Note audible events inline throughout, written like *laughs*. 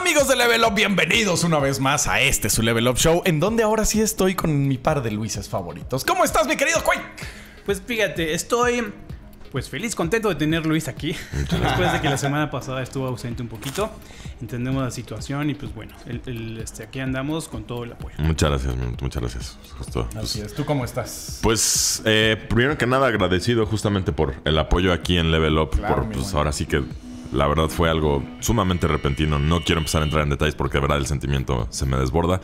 Amigos de Level Up, bienvenidos una vez más a este su Level Up Show, en donde ahora sí estoy con mi par de Luises favoritos. ¿Cómo estás, mi querido Quake? Pues fíjate, estoy pues feliz, contento de tener Luis aquí. *laughs* Después de que la semana pasada estuvo ausente un poquito, entendemos la situación y pues bueno, este, aquí andamos con todo el apoyo. Muchas gracias, muchas gracias. ¿Tú cómo estás? Pues eh, primero que nada agradecido justamente por el apoyo aquí en Level Up, por pues ahora sí que la verdad fue algo sumamente repentino. No quiero empezar a entrar en detalles porque de verdad el sentimiento se me desborda.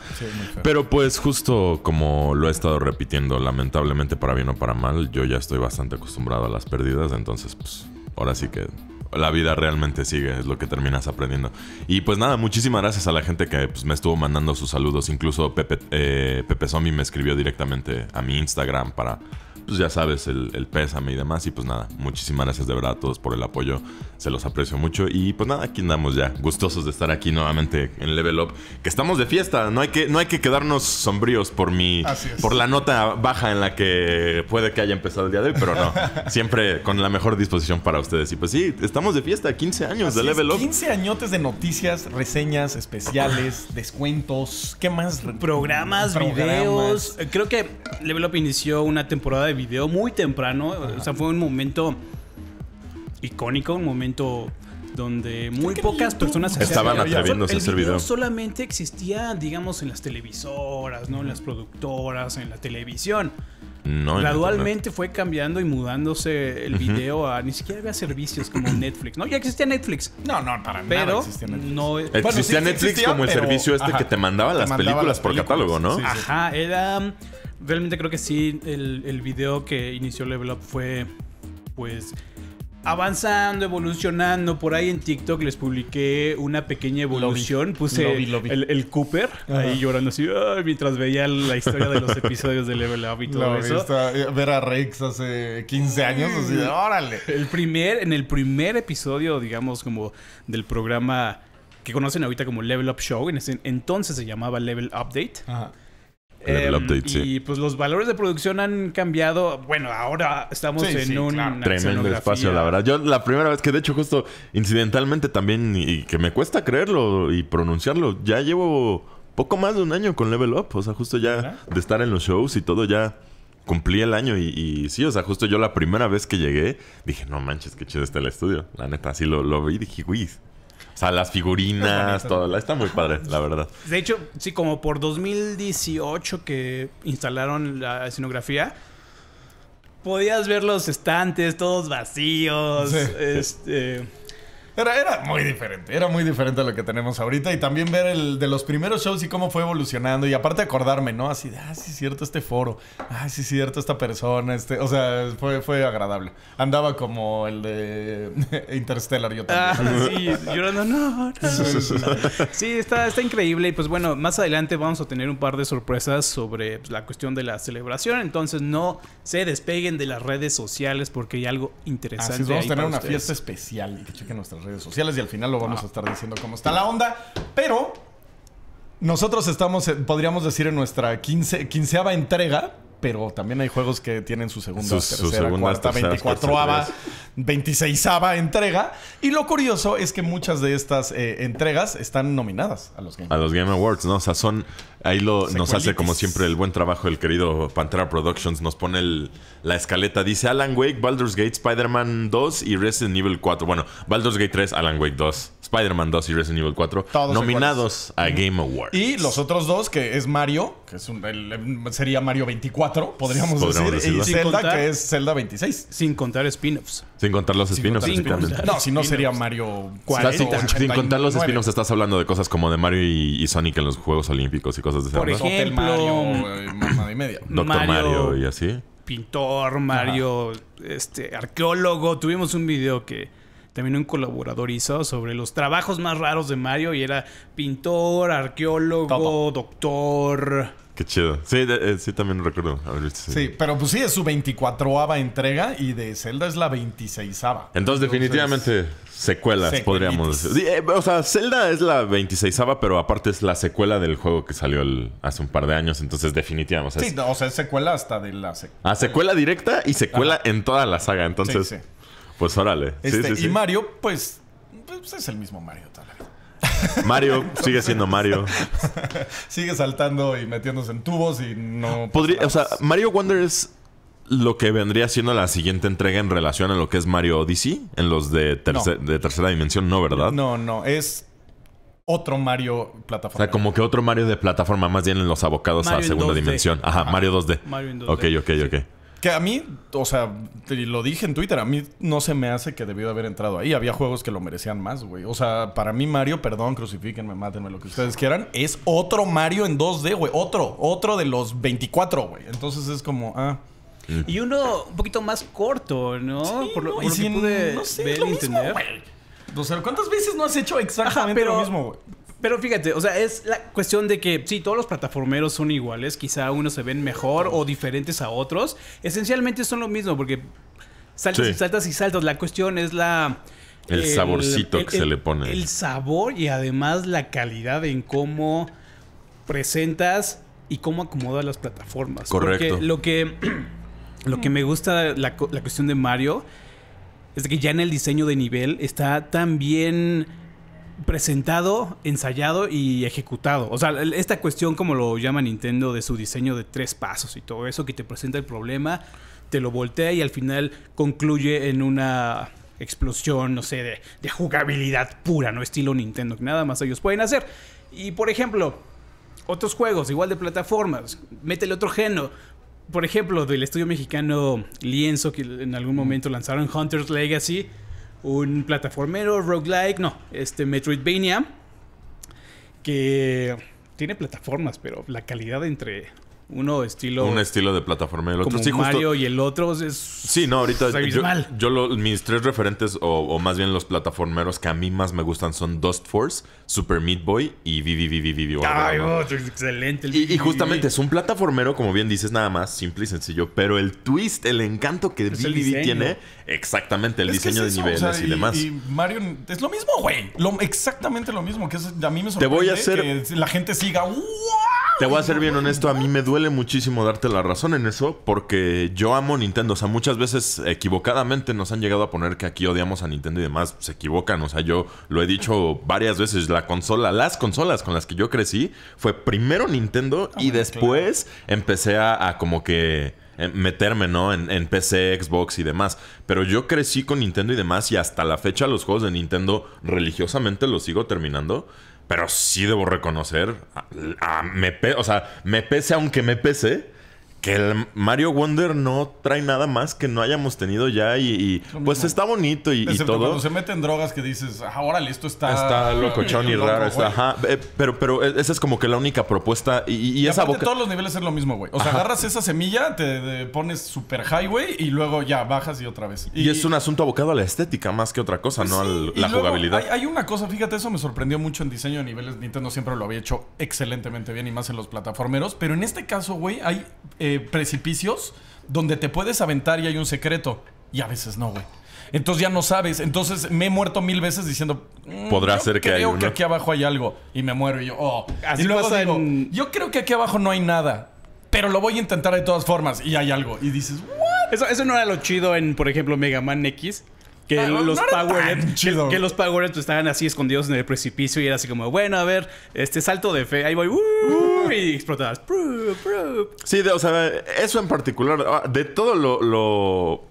Pero pues justo como lo he estado repitiendo, lamentablemente para bien o para mal, yo ya estoy bastante acostumbrado a las pérdidas. Entonces pues ahora sí que la vida realmente sigue, es lo que terminas aprendiendo. Y pues nada, muchísimas gracias a la gente que pues, me estuvo mandando sus saludos. Incluso Pepe, eh, Pepe Zombie me escribió directamente a mi Instagram para pues ya sabes, el, pésame y demás. Y pues nada, muchísimas gracias de verdad a todos por el apoyo. Se los aprecio mucho. Y pues nada, aquí andamos ya. Gustosos de estar aquí nuevamente en Level Up. Que estamos de fiesta. No hay que, no hay que quedarnos sombríos por mi. Por la nota baja en la que puede que haya empezado el día de hoy, pero no. *laughs* siempre con la mejor disposición para ustedes. Y pues sí, estamos de fiesta, 15 años de Level Up. 15 añotes de noticias, reseñas especiales, *laughs* descuentos. ¿Qué más? Programas, Programas, videos. Creo que Level Up inició una temporada de video muy temprano. O sea, fue un momento icónico, un momento donde muy pocas personas estaban atreviéndose a hacer video. Solamente existía, digamos, en las televisoras, ¿no? En las productoras, en la televisión. Gradualmente fue cambiando y mudándose el video a ni siquiera había servicios como *clears throat* Netflix, ¿no? Ya existía Netflix. No, no, para pero nada existía Netflix. existía Netflix como el servicio este que te mandaba las películas por catálogo, ¿no? Ajá, era realmente creo que sí, el, el video que inició Level Up fue, pues, avanzando, evolucionando. Por ahí en TikTok les publiqué una pequeña evolución. Puse El, Cooper ahí llorando así ah, mientras veía la historia de los episodios de Level Up y *laughs* todo eso. Eh, ver a Rex hace 15 años, así órale. El primer, en el primer episodio, digamos, como del programa que conocen ahorita como Level Up Show, en ese entonces se llamaba Level Update. Ajá Em, y pues los valores de producción han cambiado. Bueno, ahora estamos en un tremendo espacio, la verdad. Yo la primera vez que, de hecho, justo incidentalmente también, y que me cuesta creerlo y pronunciarlo, ya llevo poco más de un año con Level Up. O sea, justo ya de estar en los shows y todo, ya cumplí el año y, y, sí, o sea, justo yo la primera vez que llegué dije, no manches, qué chido está el estudio. La neta, así lo, lo vi y dije, uy, o sea, las figurinas, todo. Está muy padre, la verdad. De hecho, sí, como por 2018 que instalaron la escenografía, podías ver los estantes todos vacíos. Este. Era, era muy diferente, era muy diferente a lo que tenemos ahorita. Y también ver el de los primeros shows y cómo fue evolucionando. Y aparte acordarme, ¿no? Así de, ah, sí es cierto este foro. Ah, sí es cierto esta persona. Este... O sea, fue, fue agradable. Andaba como el de *laughs* Interstellar yo también. Ah, sí, llorando, no, no. *laughs* Sí, está, está increíble. Y pues bueno, más adelante vamos a tener un par de sorpresas sobre pues, la cuestión de la celebración. Entonces no se despeguen de las redes sociales porque hay algo interesante. Así vamos a tener una fiesta especial. Y que chequen nuestras redes sociales y al final lo vamos a estar diciendo cómo está la onda. Pero nosotros estamos, podríamos decir, en nuestra quinceava entrega pero también hay juegos que tienen su segunda, su, tercera, su segunda, cuarta, 26ava entrega. Y lo curioso es que muchas de estas eh, entregas están nominadas a los Game Awards. A los Game Awards, ¿no? O sea, son... Ahí lo, nos hace como siempre el buen trabajo el querido Pantera Productions. Nos pone la escaleta. Dice Alan Wake, Baldur's Gate, Spider-Man 2 y Resident Evil 4. Bueno, Baldur's Gate 3, Alan Wake 2. Spider-Man 2 y Resident Evil 4, nominados a Game Awards. Y los otros dos, que es Mario, que es un, sería Mario 24, podríamos, decir, y Zelda, que es Zelda 26. Sin contar spin-offs. Sin contar los spin-offs, No, si no sería Mario 4. sin, contar los spin-offs, estás hablando de cosas como de Mario y, Sonic en los Juegos Olímpicos y cosas de ese Por ejemplo, Mario, eh, y media. Doctor Mario, y así pintor, Mario, este, arqueólogo. Tuvimos un video que también un colaborador hizo sobre los trabajos más raros de Mario y era pintor, arqueólogo, doctor. Qué chido. Sí, eh, sí también recuerdo. sí. pero pues sí, es su 24ava entrega y de Zelda es la 26ava. Entonces, definitivamente secuelas, podríamos decir. Eh, o sea, Zelda es la 26ava, pero aparte es la secuela del juego que salió hace un par de años. Entonces, definitivamente. sí, o sea, es secuela hasta de la secuela. Ah, secuela directa y secuela en toda la saga. Entonces. Sí, sí. Pues órale. Este, y Mario, pues, pues, es el mismo Mario tal vez. *laughs* Mario sigue siendo Mario. *laughs* sigue saltando y metiéndose en tubos y no. Podría, o sea, Mario Wonder es lo que vendría siendo la siguiente entrega en relación a lo que es Mario Odyssey, en los de, de tercera dimensión, no, ¿verdad? No, no, es otro Mario plataforma. O sea, como que otro Mario de plataforma, más bien en los abocados a segunda dimensión. Ajá, Mario 2D. Mario 2D. Ok, ok, ok. Que a mí, o sea, lo dije en Twitter, a mí no se me hace que debió haber entrado ahí. Había juegos que lo merecían más, güey. O sea, para mí Mario, perdón, crucifíquenme, mátenme, lo que ustedes quieran, es otro Mario en 2D, güey. Otro, otro de los 24, güey. Entonces es como, ah. Y uno un poquito más corto, ¿no? por lo, por lo o sea, ¿cuántas veces no has hecho exactamente lo mismo, güey? Pero fíjate, o sea, es la cuestión de que sí, todos los plataformeros son iguales, quizá unos se ven mejor o diferentes a otros. Esencialmente son lo mismo, porque saltas y saltas y saltas. La cuestión es la. El, saborcito que se le pone. El sabor y además la calidad en cómo presentas y cómo acomodas las plataformas. Correcto. lo que, *clears throat* lo que me gusta, la, la cuestión de Mario, es que ya en el diseño de nivel está tan bien presentado, ensayado y ejecutado. O sea, esta cuestión, como lo llama Nintendo, de su diseño de tres pasos y todo eso, que te presenta el problema, te lo voltea y al final concluye en una explosión, no sé, de, jugabilidad pura, no estilo Nintendo, que nada más ellos pueden hacer. Y por ejemplo, otros juegos, igual de plataformas, métele otro género. Por ejemplo, del estudio mexicano Lienzo, que en algún momento lanzaron Hunter's Legacy un plataformero, roguelike, no, este Metroidvania, que tiene plataformas, pero la calidad entre uno estilo. Un estilo de plataforma y el otro. Como Mario y el otro es. Sí, no, ahorita. Yo, yo mis tres referentes, o, más bien los plataformeros que a mí más me gustan son Dust Force, Super Meat Boy y Vivi Vivi Vivi. ¡Ay, excelente! y, justamente es un plataformero, como bien dices, nada más, simple y sencillo, pero el twist, el encanto que Vivi tiene, exactamente, el diseño de niveles y, demás. Y Mario, es lo mismo, güey. exactamente lo mismo, que a mí me sorprende Te voy a hacer... que la gente siga, ¡Wow! Te voy a ser bien honesto, a mí me duele muchísimo darte la razón en eso, porque yo amo Nintendo. O sea, muchas veces equivocadamente nos han llegado a poner que aquí odiamos a Nintendo y demás. Se equivocan. O sea, yo lo he dicho varias veces. La consola, las consolas con las que yo crecí fue primero Nintendo y ah, después empecé a, como que eh, meterme, ¿no? En, en, PC, Xbox y demás. Pero yo crecí con Nintendo y demás y hasta la fecha los juegos de Nintendo religiosamente los sigo terminando. Pero sí debo reconocer, me o sea, me pese aunque me pese, que el Mario Wonder no trae nada más que no hayamos tenido ya y, pues está bonito y, todo. Cuando se meten drogas que dices, ahora órale, esto está... Está locochón y, raro, está, ajá. Eh, pero, pero eh, esa es como que la única propuesta y, esa boca... todos los niveles es lo mismo, güey. O sea, agarras esa semilla, te, pones super highway y luego ya bajas y otra vez. Y, es un asunto abocado a la estética más que otra cosa, no a la jugabilidad. Hay, una cosa, fíjate, eso me sorprendió mucho en diseño de niveles. Nintendo siempre lo había hecho excelentemente bien y más en los plataformeros. Pero en este caso, güey, hay... Eh, precipicios donde te puedes aventar y hay un secreto. Y a veces no, güey. Entonces ya no sabes. Entonces me he muerto mil veces diciendo. Mm, Podrá ser que Creo que aquí abajo hay algo. Y me muero y yo. Oh. y luego digo, yo creo que aquí abajo no hay nada. Pero lo voy a intentar de todas formas. Y hay algo. Y dices, ¿what? Eso, eso no era lo chido en, por ejemplo, Mega Man X Ah, que, los Power que, los Power estaban así escondidos en el precipicio y era así como, bueno, a ver, este salto de fe, ahí voy, y explotadas. Sí, o sea, eso en particular, ah, de todo lo,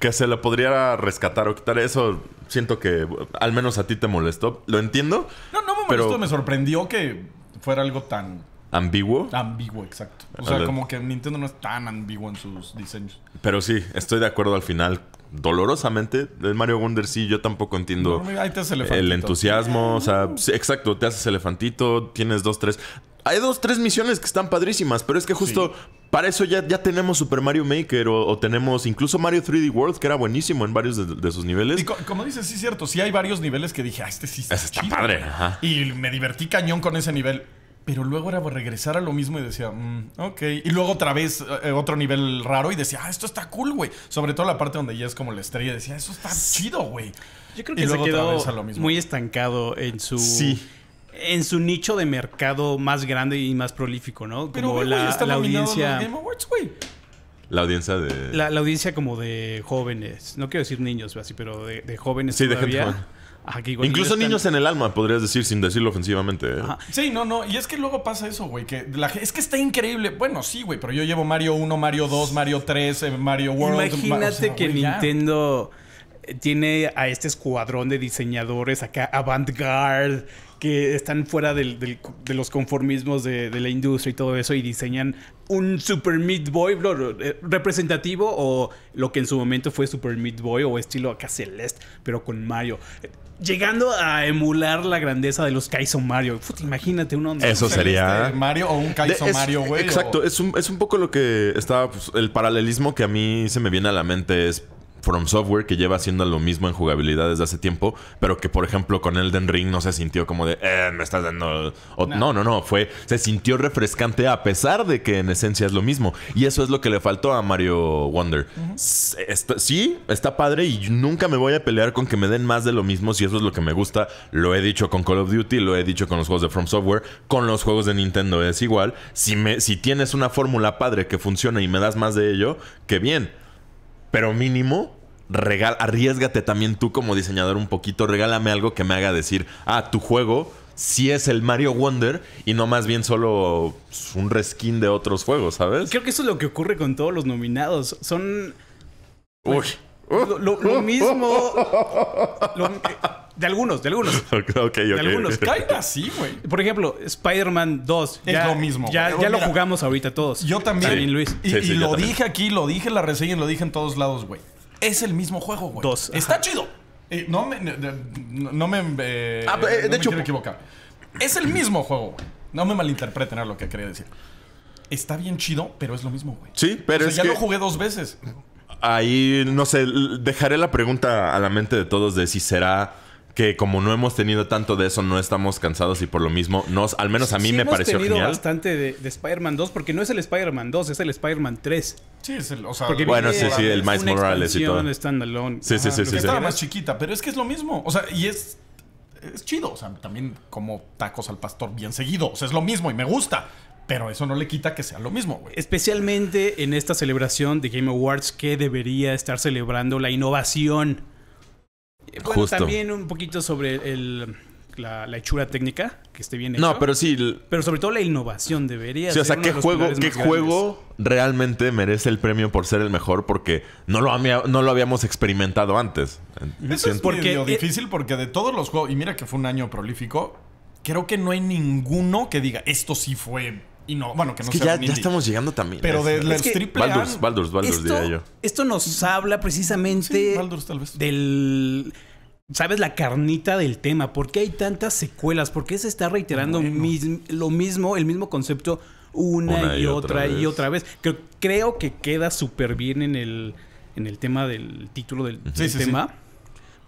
que se le podría rescatar o quitar, eso siento que al menos a ti te molestó. Lo entiendo. No, no me molestó, me sorprendió que fuera algo tan ambiguo. Ambiguo, exacto. O sea, como que Nintendo no es tan ambiguo en sus diseños. Pero sí, estoy de acuerdo al final. Dolorosamente, el Mario Wonder sí, yo tampoco entiendo ahí te el entusiasmo. O sea, exacto, te haces elefantito, tienes dos, tres. Hay dos, tres misiones que están padrísimas, pero es que justo para eso ya, ya tenemos Super Mario Maker o, tenemos incluso Mario 3D World, que era buenísimo en varios de, sus niveles. Y como dices, sí es cierto, sí hay varios niveles que dije, ah, este sí está, padre. Y me divertí cañón con ese nivel. Pero luego era regresar a lo mismo y decía, mm, ok. Y luego otra vez eh, otro nivel raro y decía, ah, esto está cool, güey. Sobre todo la parte donde ya es como la estrella, decía, eso está chido, güey. Yo creo que se quedó muy estancado en su. Sí. En su nicho de mercado más grande y más prolífico, ¿no? Como Pero, la, audiencia. La audiencia de. La, audiencia como de jóvenes. No quiero decir niños, así, pero de, jóvenes. Sí, de gente Incluso niños en el alma, podrías decir, sin decirlo ofensivamente. ¿eh? Sí, no, no. Y es que luego pasa eso, güey. Es que está increíble. Bueno, sí, güey, pero yo llevo Mario 1, Mario 2, Mario 3, eh, Mario World. Imagínate que Nintendo tiene a este escuadrón de diseñadores acá, avant-garde que están fuera de los conformismos de, la industria y todo eso y diseñan un Super Meat Boy eh, representativo o lo que en su momento fue Super Meat Boy o estilo acá Celeste, pero con Mario llegando a emular la grandeza de los Kaizo Mario. Puta, imagínate uno. Eso sería. Este Mario o un Kaizo Mario, güey. Exacto, es, un, poco lo que estaba. Pues, el paralelismo que a mí se me viene a la mente es From Software que lleva haciendo lo mismo en jugabilidad desde hace tiempo, pero que por ejemplo con Elden Ring no se sintió como de, eh, me estás dando... no. no, no, fue, se sintió refrescante a pesar de que en esencia es lo mismo. Y eso es lo que le faltó a Mario Wonder. sí, está padre y nunca me voy a pelear con que me den más de lo mismo si eso es lo que me gusta. Lo he dicho con Call of Duty, lo he dicho con los juegos de From Software, con los juegos de Nintendo es igual. Si, me, si tienes una fórmula padre que funciona y me das más de ello, que bien. Pero mínimo, regala, arriesgate también tú como diseñador un poquito, regálame algo que me haga decir, ah, tu juego sí es el Mario Wonder y no más bien solo un reskin de otros juegos, ¿sabes? Creo que eso es lo que ocurre con todos los nominados. Son... Uy. Pues, lo, *laughs* mismo... Eh, de algunos, de algunos. *laughs* de algunos. Caiga así, güey. Por ejemplo, Spider-Man 2. Es lo mismo. Ya, lo jugamos ahorita todos. Yo también. Y, lo dije aquí, lo dije en la reseña y lo dije en todos lados, güey es el mismo juego, güey. Dos. Está chido. Eh, no me. No, me. Eh, ah, eh, de hecho. Quiero equivocar. Es el mismo juego, güey. No me malinterpreten a lo que quería decir. Está bien chido, pero es lo mismo, güey. Sí, pero ya lo jugué dos veces. Ahí, no sé, dejaré la pregunta a la mente de todos de si será que como no hemos tenido tanto de eso, no estamos cansados y por lo mismo, nos, al menos a mí me hemos pareció tenido bastante de, Spider-Man 2, porque no es el Spider-Man 2, es el Spider-Man 3. Sí, es el, bueno, sí, sí, el Miles Morales y todo. Sí, sí, sí, sí, Estaba más chiquita, pero es que es lo mismo. O sea, y es es chido. O sea, también como tacos al pastor bien seguido. O sea, es lo mismo y me gusta. Pero eso no le quita que sea lo mismo, güey. Especialmente en esta celebración de Game Awards que debería estar celebrando la innovación también un poquito sobre la, hechura técnica, que esté bien hecho. No, pero sí. Pero sobre todo la innovación debería ser. o sea, ¿qué juego, qué juego realmente merece el premio por ser el mejor? Porque no lo, habíamos experimentado antes. Eso es porque, medio eh, difícil porque de todos los juegos, y mira que fue un año prolífico, creo que no hay ninguno que diga esto sí fue y no, bueno, que no es que ya, ya estamos llegando también. Pero de los triple Baldur's, Baldur's, esto, diría yo. Esto nos habla precisamente sí, tal vez. del... ¿Sabes la carnita del tema? ¿Por qué hay tantas secuelas? ¿Por qué se está reiterando lo mismo, el mismo concepto una, y, otra, y otra vez? Creo, creo que queda súper bien en el, en el tema del título del, tema.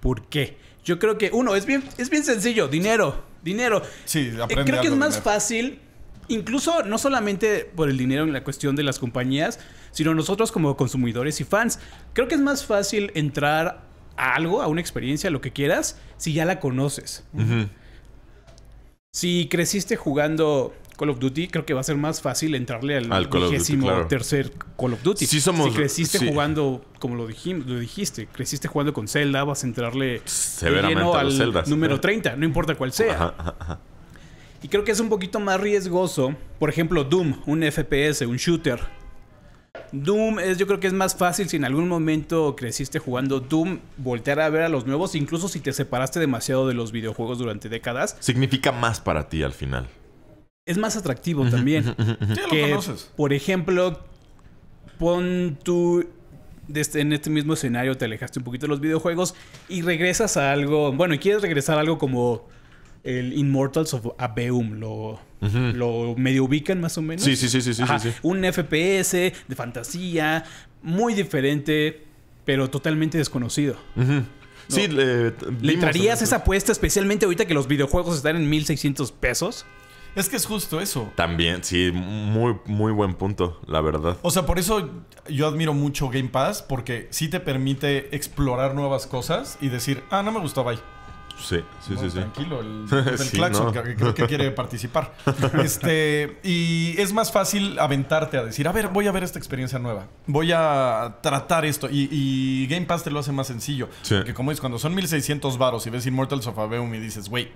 ¿Por qué? Yo creo que, uno, es bien, es bien sencillo. Dinero, dinero. Sí, eh, aprende Creo que es más fácil incluso no solamente por el dinero en la cuestión de las compañías, sino nosotros como consumidores y fans. Creo que es más fácil entrar a algo, a una experiencia, a lo que quieras, si ya la conoces. Si creciste jugando Call of Duty, creo que va a ser más fácil entrarle al, 23 Call tercer Call of Duty. si creciste jugando, como lo, lo dijiste, creciste jugando con Zelda, vas a entrarle Severamente lleno al número 30, no importa cuál sea. Y creo que es un poquito más riesgoso, por ejemplo, Doom, un FPS, un shooter. Doom es, yo creo que es más fácil si en algún momento creciste jugando Doom, voltear a ver a los nuevos, incluso si te separaste demasiado de los videojuegos durante décadas. Significa más para ti al final. Es más atractivo también. Que, por ejemplo, pon tú este, en este mismo escenario te alejaste un poquito de los videojuegos y regresas a algo, bueno, y quieres regresar a algo como el Immortals of Abeum. Lo, medio ubican más o menos. Sí, sí, sí, sí, sí, Un FPS de fantasía, muy diferente, pero totalmente desconocido. Sí, le, esa apuesta especialmente ahorita que los videojuegos están en 1600 pesos? Es que es justo eso. También, sí, muy, muy buen punto, la verdad. O sea, por eso yo admiro mucho Game Pass, porque sí te permite explorar nuevas cosas y decir, ah, no me gustó, bye. Sí, sí, sí. Tranquilo, el, *laughs* el claxon que, quiere *laughs* participar. este, y es más fácil aventarte a decir, a ver, voy a ver esta experiencia nueva. Voy a tratar esto. Y, Game Pass te lo hace más sencillo. Porque como dices, cuando son 1600 varos y ves Immortals of Aveum y dices, güey,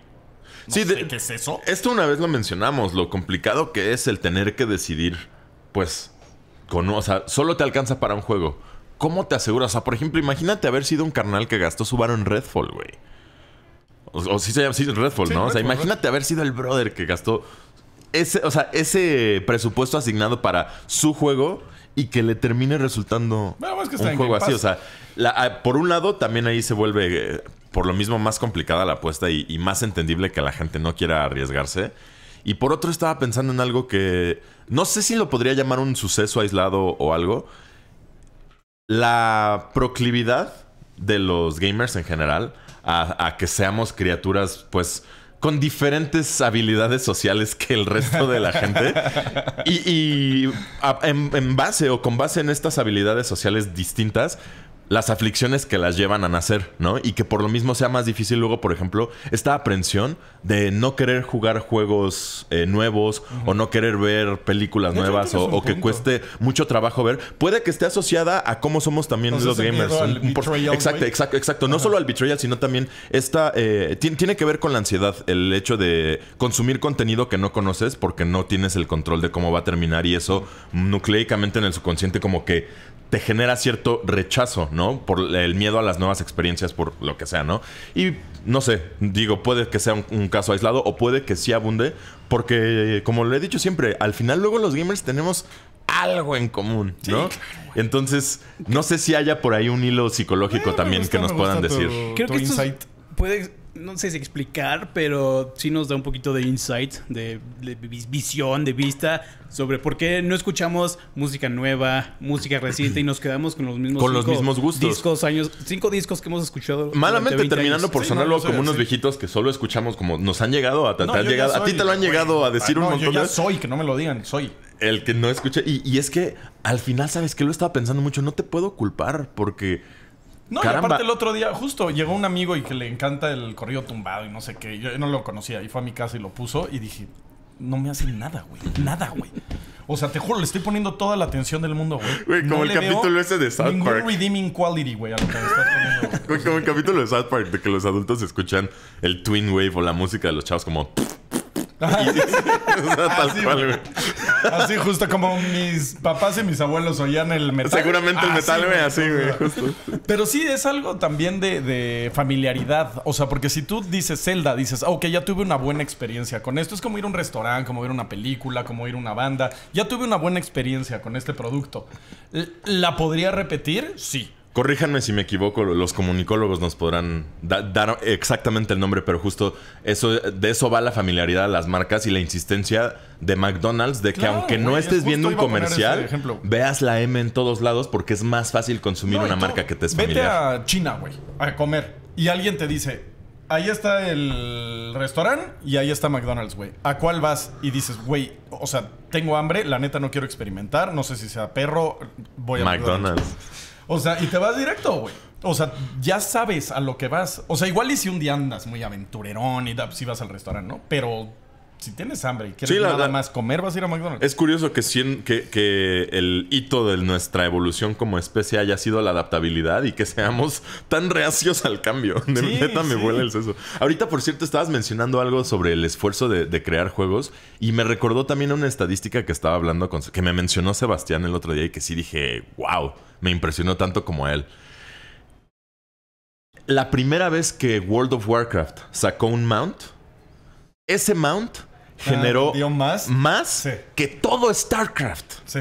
no sé ¿qué es eso? Esto una vez lo mencionamos, lo complicado que es el tener que decidir, pues, con, o sea, solo te alcanza para un juego. ¿Cómo te aseguras? O sea, por ejemplo, imagínate haber sido un carnal que gastó su varo en Redfall, güey. O, si se llama sí, Redfall, ¿no? o sea, imagínate haber sido el brother que gastó ese, o sea, ese presupuesto asignado para su juego y que le termine resultando un juego así. O sea, ah, por un lado, también ahí se vuelve, eh, por lo mismo, más complicada la apuesta y, más entendible que la gente no quiera arriesgarse. Y por otro, estaba pensando en algo que no sé si lo podría llamar un suceso aislado o algo. La proclividad de los gamers en general a, que seamos criaturas, pues, con diferentes habilidades sociales que el resto de la gente. *laughs* y, en, base o con base en estas habilidades sociales distintas, las aflicciones que las llevan a nacer, ¿no? Y que por lo mismo sea más difícil luego, por ejemplo, esta aprensión de no querer jugar juegos eh, nuevos o no querer ver películas nuevas o, que cueste mucho trabajo ver, puede que esté asociada a cómo somos también los gamers. exacto, exacto, exacto. No solo al betrayal, sino también esta... Eh, tiene que ver con la ansiedad, el hecho de consumir contenido que no conoces porque no tienes el control de cómo va a terminar y eso nucleicamente en el subconsciente como que te genera cierto rechazo, ¿no? Por el miedo a las nuevas experiencias, por lo que sea, ¿no? Y no sé, digo, puede que sea un, caso aislado o puede que sí abunde, porque como le he dicho siempre, al final luego los gamers tenemos algo en común, ¿no? Entonces, no sé si haya por ahí un hilo psicológico eh, también que nos puedan decir. Creo que insight. puede no sé si explicar, pero sí nos da un poquito de insight, de, visión, de vista sobre por qué no escuchamos música nueva, música reciente y nos quedamos con los mismos con los mismos gustos. discos años, cinco discos que hemos escuchado. Malamente terminando por sonarlo como unos viejitos que solo escuchamos como nos han llegado a a ti te lo han llegado a decir ah, un montón yo soy, que no me lo digan, soy el que no escucha y, y es que al final sabes que lo estaba pensando mucho, no te puedo culpar porque no, y aparte el otro día, justo llegó un amigo y que le encanta el corrido tumbado y no sé qué. Yo no lo conocía y fue a mi casa y lo puso y dije, no me hace nada, güey. Nada, güey. O sea, te juro, le estoy poniendo toda la atención del mundo, güey. Güey, como el capítulo ese de South ningún redeeming quality, güey, a lo que me estás poniendo. como el capítulo de South Park, de que los adultos escuchan el Twin Wave o la música de los chavos como... *laughs* así, justo como mis papás y mis abuelos oían el metal. Seguramente el ah, metal, güey, así, güey, Pero sí es algo también de, de, familiaridad. O sea, porque si tú dices Zelda, dices, ah, ok, ya tuve una buena experiencia con esto. Es como ir a un restaurante, como ir a una película, como ir a una banda. Ya tuve una buena experiencia con este producto. ¿La podría repetir? Sí. Corríjanme si me equivoco, los comunicólogos nos podrán dar exactamente el nombre, pero justo eso, de eso va la familiaridad a las marcas y la insistencia de McDonald's de que aunque no estés viendo un comercial, veas la M en todos lados porque es más fácil consumir una marca que te es familiar. Vete a China, güey, a comer y alguien te dice, ahí está el restaurante y ahí está McDonald's, güey. ¿A cuál vas? Y dices, güey, o sea, tengo hambre, la neta no quiero experimentar, no sé si sea perro, voy a McDonald's. O sea, y te vas directo, güey. O sea, ya sabes a lo que vas. O sea, igual y si un día andas muy aventurerón y si vas al restaurante, ¿no? Pero si tienes hambre y quieres nada más comer, vas a ir a McDonald's. Es curioso que, el hito de nuestra evolución como especie haya sido la adaptabilidad y que seamos tan reacios al cambio. *laughs* De neta me huele el seso. Ahorita, por cierto, estabas mencionando algo sobre el esfuerzo de, crear juegos y me recordó también una estadística que estaba hablando con, que me mencionó Sebastián el otro día y que sí dije, wow, me impresionó tanto como él. La primera vez que World of Warcraft sacó un mount, ese mount Ah, generó más, que todo StarCraft. Sí.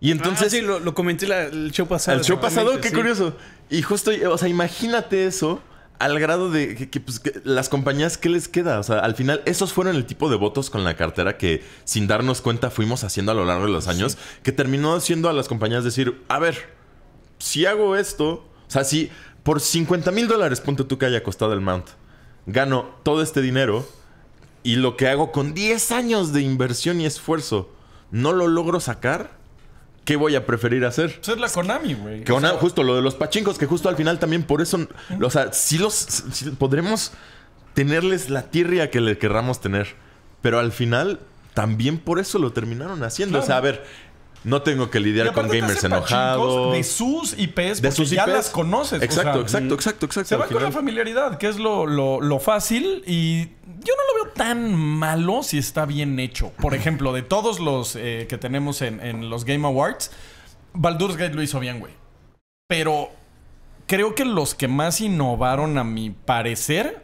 Y entonces. Ah, sí, lo, comenté el show pasado. El show pasado, qué curioso. Y justo, o sea, imagínate eso al grado de pues, que, las compañías, ¿qué les queda? O sea, al final, esos fueron el tipo de votos con la cartera que sin darnos cuenta fuimos haciendo a lo largo de los años, que terminó haciendo a las compañías decir, a ver, si hago esto, o sea, si por 50 mil dólares, ponte tú que haya costado el mount, gano todo este dinero y lo que hago con 10 años de inversión y esfuerzo no lo logro sacar, ¿qué voy a preferir hacer? Ser pues la Konami, güey. justo lo de los pachincos, que justo al final también por eso, o sea, sí los podremos tenerles la tirria que le querramos tener, pero al final también por eso lo terminaron haciendo. O sea, a ver, no tengo que lidiar con gamers enojados. De sus IPs, de ya las conoces. Exacto, exacto, exacto, exacto. Se va con la familiaridad, que es lo, lo, fácil. Y yo no lo veo tan malo si está bien hecho. Por ejemplo, de todos los eh, que tenemos en, en los Game Awards, Baldur's Gate lo hizo bien, güey. Pero creo que los que más innovaron, a mi parecer,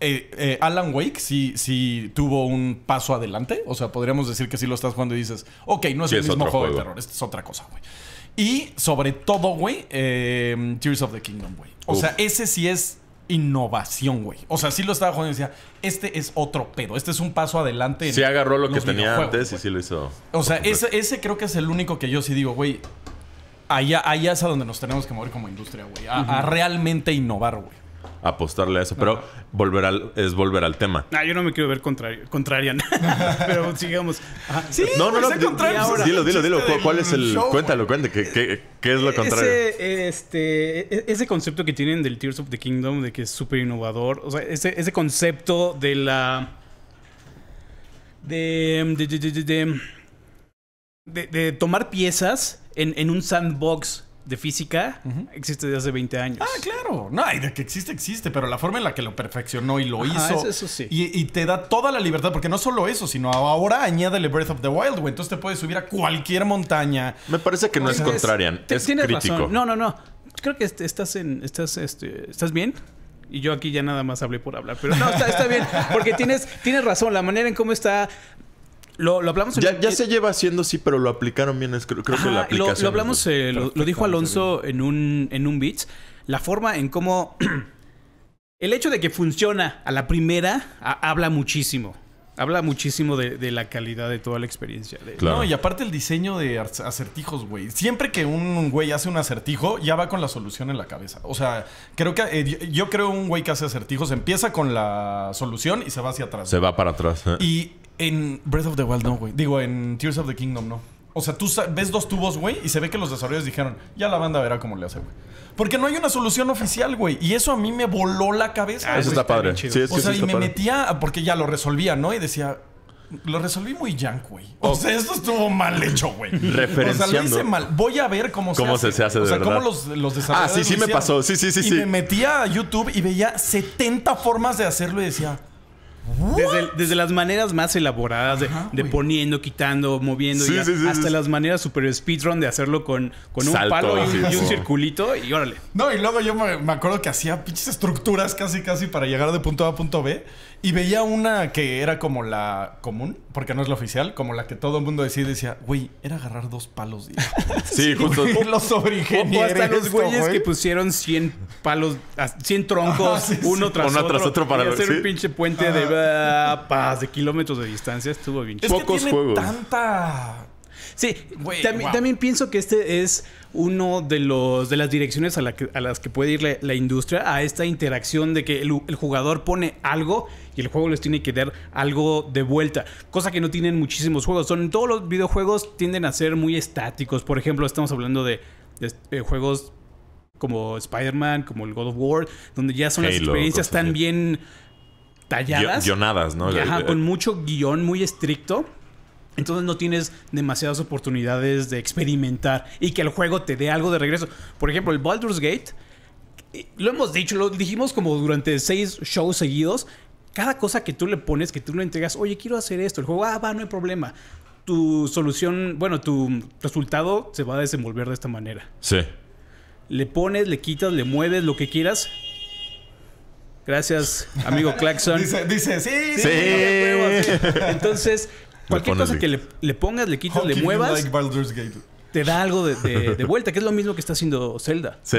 eh, eh, Alan Wake si tuvo un paso adelante. O sea, podríamos decir que sí lo estás jugando y dices, ok, no es el mismo juego, de terror, es otra cosa, güey. Y sobre todo, güey, em, Tears of the Kingdom, güey. O sea, ese sí es innovación, güey. O sea, sí lo estaba jugando y decía, este es otro pedo, este es un paso adelante. Sí agarró lo que tenía antes y sí lo hizo. O sea, ese, creo que es el único que yo sí digo, güey, allá, allá es a donde nos tenemos que mover como industria, güey. a realmente innovar, güey apostarle a eso. Pero volver al, es volver al tema. Ah, yo no me quiero ver contrario, contrarian. *laughs* pero sigamos. Ah, sí, no, no, no. Ahora. Dilo, dilo, dilo. ¿Cuál es el. cuéntalo, cuéntalo. ¿Qué, es lo contrario? Ese, este, e, ese concepto que tienen del Tears of the Kingdom, de que es súper innovador. O sea, ese, ese concepto de la. de, de, de, de tomar piezas en, en, un sandbox de física existe desde hace 20 años. Ah, claro. No, y de que existe, existe, pero la forma en la que lo perfeccionó y lo hizo. sí. Y, te da toda la libertad, porque no solo eso, sino ahora añádele Breath of the Wild, güey. Entonces te puedes subir a cualquier montaña. Me parece que no es, contraria. es, Razón. No, no, no. Creo que estás en. estás, este, ¿estás bien. Y yo aquí ya nada más hablé por hablar, pero no, está, bien, porque tienes, tienes razón, la manera en cómo está lo, hablamos ya, se lleva haciendo, sí, pero lo aplicaron bien. creo, que la aplicación. Eh, lo, hablamos, lo, dijo Alonso en un, en un beat. La forma en cómo. *clears throat* el hecho de que funciona a la primera habla muchísimo. Habla muchísimo de, la calidad de toda la experiencia. Claro. No, y aparte el diseño de acertijos, güey. Siempre que un güey hace un acertijo, ya va con la solución en la cabeza. O sea, creo que eh, yo creo un güey que hace acertijos empieza con la solución y se va hacia atrás. Se va para atrás. Eh. Y en Breath of the Wild no, güey. Digo, en Tears of the Kingdom no. O sea, tú ves dos tubos, güey, y se ve que los desarrolladores dijeron, ya la banda verá cómo le hace, güey. Porque no hay una solución oficial, güey. Y eso a mí me voló la cabeza. Ah, eso está padre. o sea, y me metía, porque ya lo resolvía, ¿no? Y decía, lo resolví muy yank, güey. O sea, esto estuvo mal hecho, güey. Referenciando. O sea, lo hice mal. Voy a ver cómo se hace. se hace de o sea, cómo los, desarrolladores. Ah, sí, sí me pasó. Sí, sí, sí. Y me metía a YouTube y veía 70 formas de hacerlo y decía. Desde, las maneras más elaboradas de, poniendo, quitando, moviendo, hasta las maneras super speedrun de hacerlo con, con un palo y, un circulito y órale. No, y luego yo me, me, acuerdo que hacía pinches estructuras casi, casi para llegar de punto A a punto B y veía una que era como la común, porque no es la oficial, como la que todo el mundo decía decía, güey, era agarrar dos palos. *laughs* sí, justo. *laughs* los O hasta los güeyes que pusieron 100 palos, 100 troncos, *laughs* uno, Tras, otro, para hacer un pinche puente de, ah, de kilómetros de distancia. Estuvo bien es Pocos juegos. tanta... Sí, también, pienso que este es uno de los de las direcciones a, las que puede ir la, industria, a esta interacción de que el, jugador pone algo y el juego les tiene que dar algo de vuelta, cosa que no tienen muchísimos juegos. Son todos los videojuegos tienden a ser muy estáticos. Por ejemplo, estamos hablando de, eh, juegos como Spider-Man, como el God of War, donde ya son las experiencias tan bien talladas. ¿no? Eh, con eh, mucho guión muy estricto. Entonces no tienes demasiadas oportunidades de experimentar y que el juego te dé algo de regreso. Por ejemplo, el Baldur's Gate, lo hemos dicho, lo dijimos como durante seis shows seguidos, cada cosa que tú le pones, que tú le entregas, oye, quiero hacer esto, el juego, ah, va, no hay problema. Tu solución, bueno, tu resultado se va a desenvolver de esta manera. Sí. Le pones, le quitas, le mueves, lo que quieras. Gracias, amigo *laughs* Claxon. dice, sí, sí. *laughs* Entonces, cualquier cosa que le, pongas, le quitas, le muevas te da algo de, vuelta, que es lo mismo que está haciendo Zelda. Sí.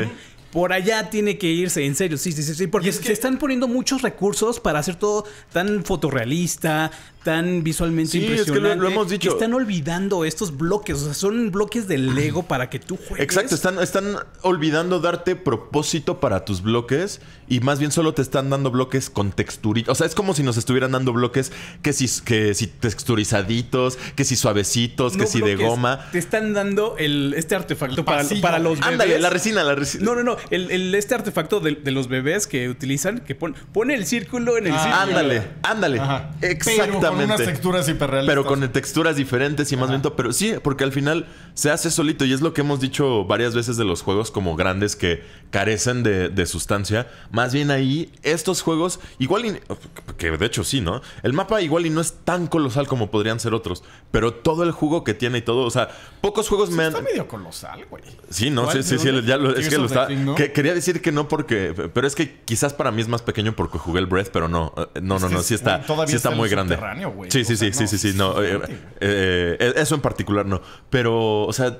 Por allá tiene que irse, en serio, sí, sí, sí, sí porque se están poniendo muchos recursos para hacer todo tan fotorrealista, tan visualmente sí, Es que lo, hemos dicho. están olvidando estos bloques. O sea, son bloques de Lego para que tú juegues. Exacto, están, están olvidando darte propósito para tus bloques y más bien solo te están dando bloques con texturita. O sea, es como si nos estuvieran dando bloques que si, que si texturizaditos, que si suavecitos, que si de goma. Te están dando el, este artefacto para, los bebés. Ándale, la resina, la resina. No, no, no. este artefacto de, los bebés que utilizan, que pone el círculo en el ah, círculo. Ándale, ándale. Exactamente. Con unas texturas hiperrealistas. Pero con texturas diferentes y más lento. Pero sí, porque al final se hace solito. Y es lo que hemos dicho varias veces de los juegos como grandes que carecen de, sustancia. Más bien ahí, estos juegos, igual y, Que de hecho sí, ¿no? El mapa igual y no es tan colosal como podrían ser otros. Pero todo el jugo que tiene y todo. O sea, pocos juegos me han. Está medio colosal, güey. Sí, no, sí, sí, sí. es que lo está. quería decir que no porque. Pero es que quizás para mí es más pequeño porque jugué el Breath, pero no. Eh, no, no, no. no sí está, sí está, muy grande. Sí, sí, sí, sí, sí, sí, no. Eh, eh, eh, eso en particular no. Pero, o sea,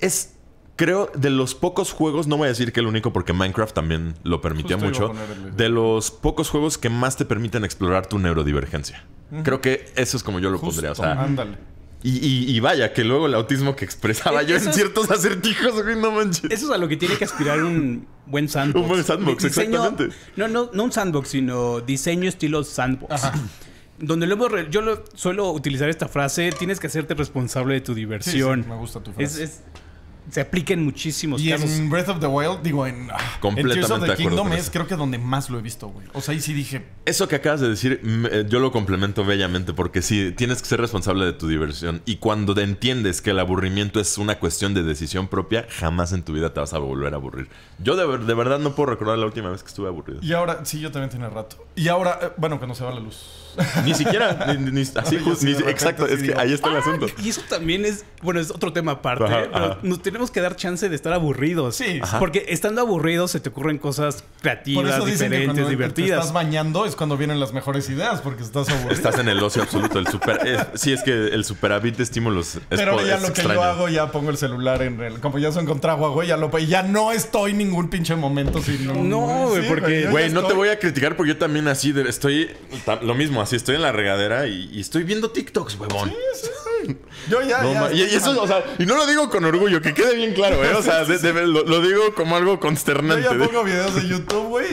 es... Creo de los pocos juegos, no voy a decir que el único porque Minecraft también lo permitía mucho, de los pocos juegos que más te permiten explorar tu neurodivergencia. Creo que eso es como yo lo pondría. O sea, ándale. Y, vaya, que luego el autismo que expresaba yo en ciertos acertijos, no manches. Eso es a lo que tiene que aspirar un buen sandbox. un buen sandbox, No, no, no un sandbox, sino diseño estilo sandbox donde lo yo suelo utilizar esta frase, tienes que hacerte responsable de tu diversión. me gusta tu frase. se aplica en muchísimos casos. Y en Breath of the Wild, digo, en, ah, Completamente de es creo que donde más lo he visto, güey. O sea, ahí sí dije... Eso que acabas de decir, mm, eh, yo lo complemento bellamente porque sí, tienes que ser responsable de tu diversión. Y cuando entiendes que el aburrimiento es una cuestión de decisión propia, jamás en tu vida te vas a volver a aburrir. Yo de, verdad no puedo recordar la última vez que estuve aburrido. Y ahora, sí, yo también tenía rato. Y ahora, eh, bueno, cuando se va la luz. Ni siquiera, ni, así, justo exacto, es que ahí está el asunto. Y eso también es, bueno, es otro tema aparte, ¿eh? pero nos tenemos que dar chance de estar aburridos. Sí. Porque estando aburridos se te ocurren cosas creativas, diferentes, divertidas. estás bañando es cuando vienen las mejores ideas, porque estás aburrido. Estás en el ocio absoluto. El super, sí, es que el superávit de estímulos es Pero ya lo que yo hago, ya pongo el celular en el. Como ya se encontraba, güey, ya lo. Y ya no estoy ningún pinche momento sin. No, güey, porque. Güey, no te voy a criticar porque yo también así estoy lo mismo así estoy en la regadera y, estoy viendo TikToks, huevón. Sí, sí, sí. *laughs* Yo ya. ya y, eso, o sea, y no lo digo con orgullo, que quede bien claro, ¿eh? *laughs* O sea, lo, digo como algo consternante. Yo ya ¿eh? pongo videos de YouTube, güey,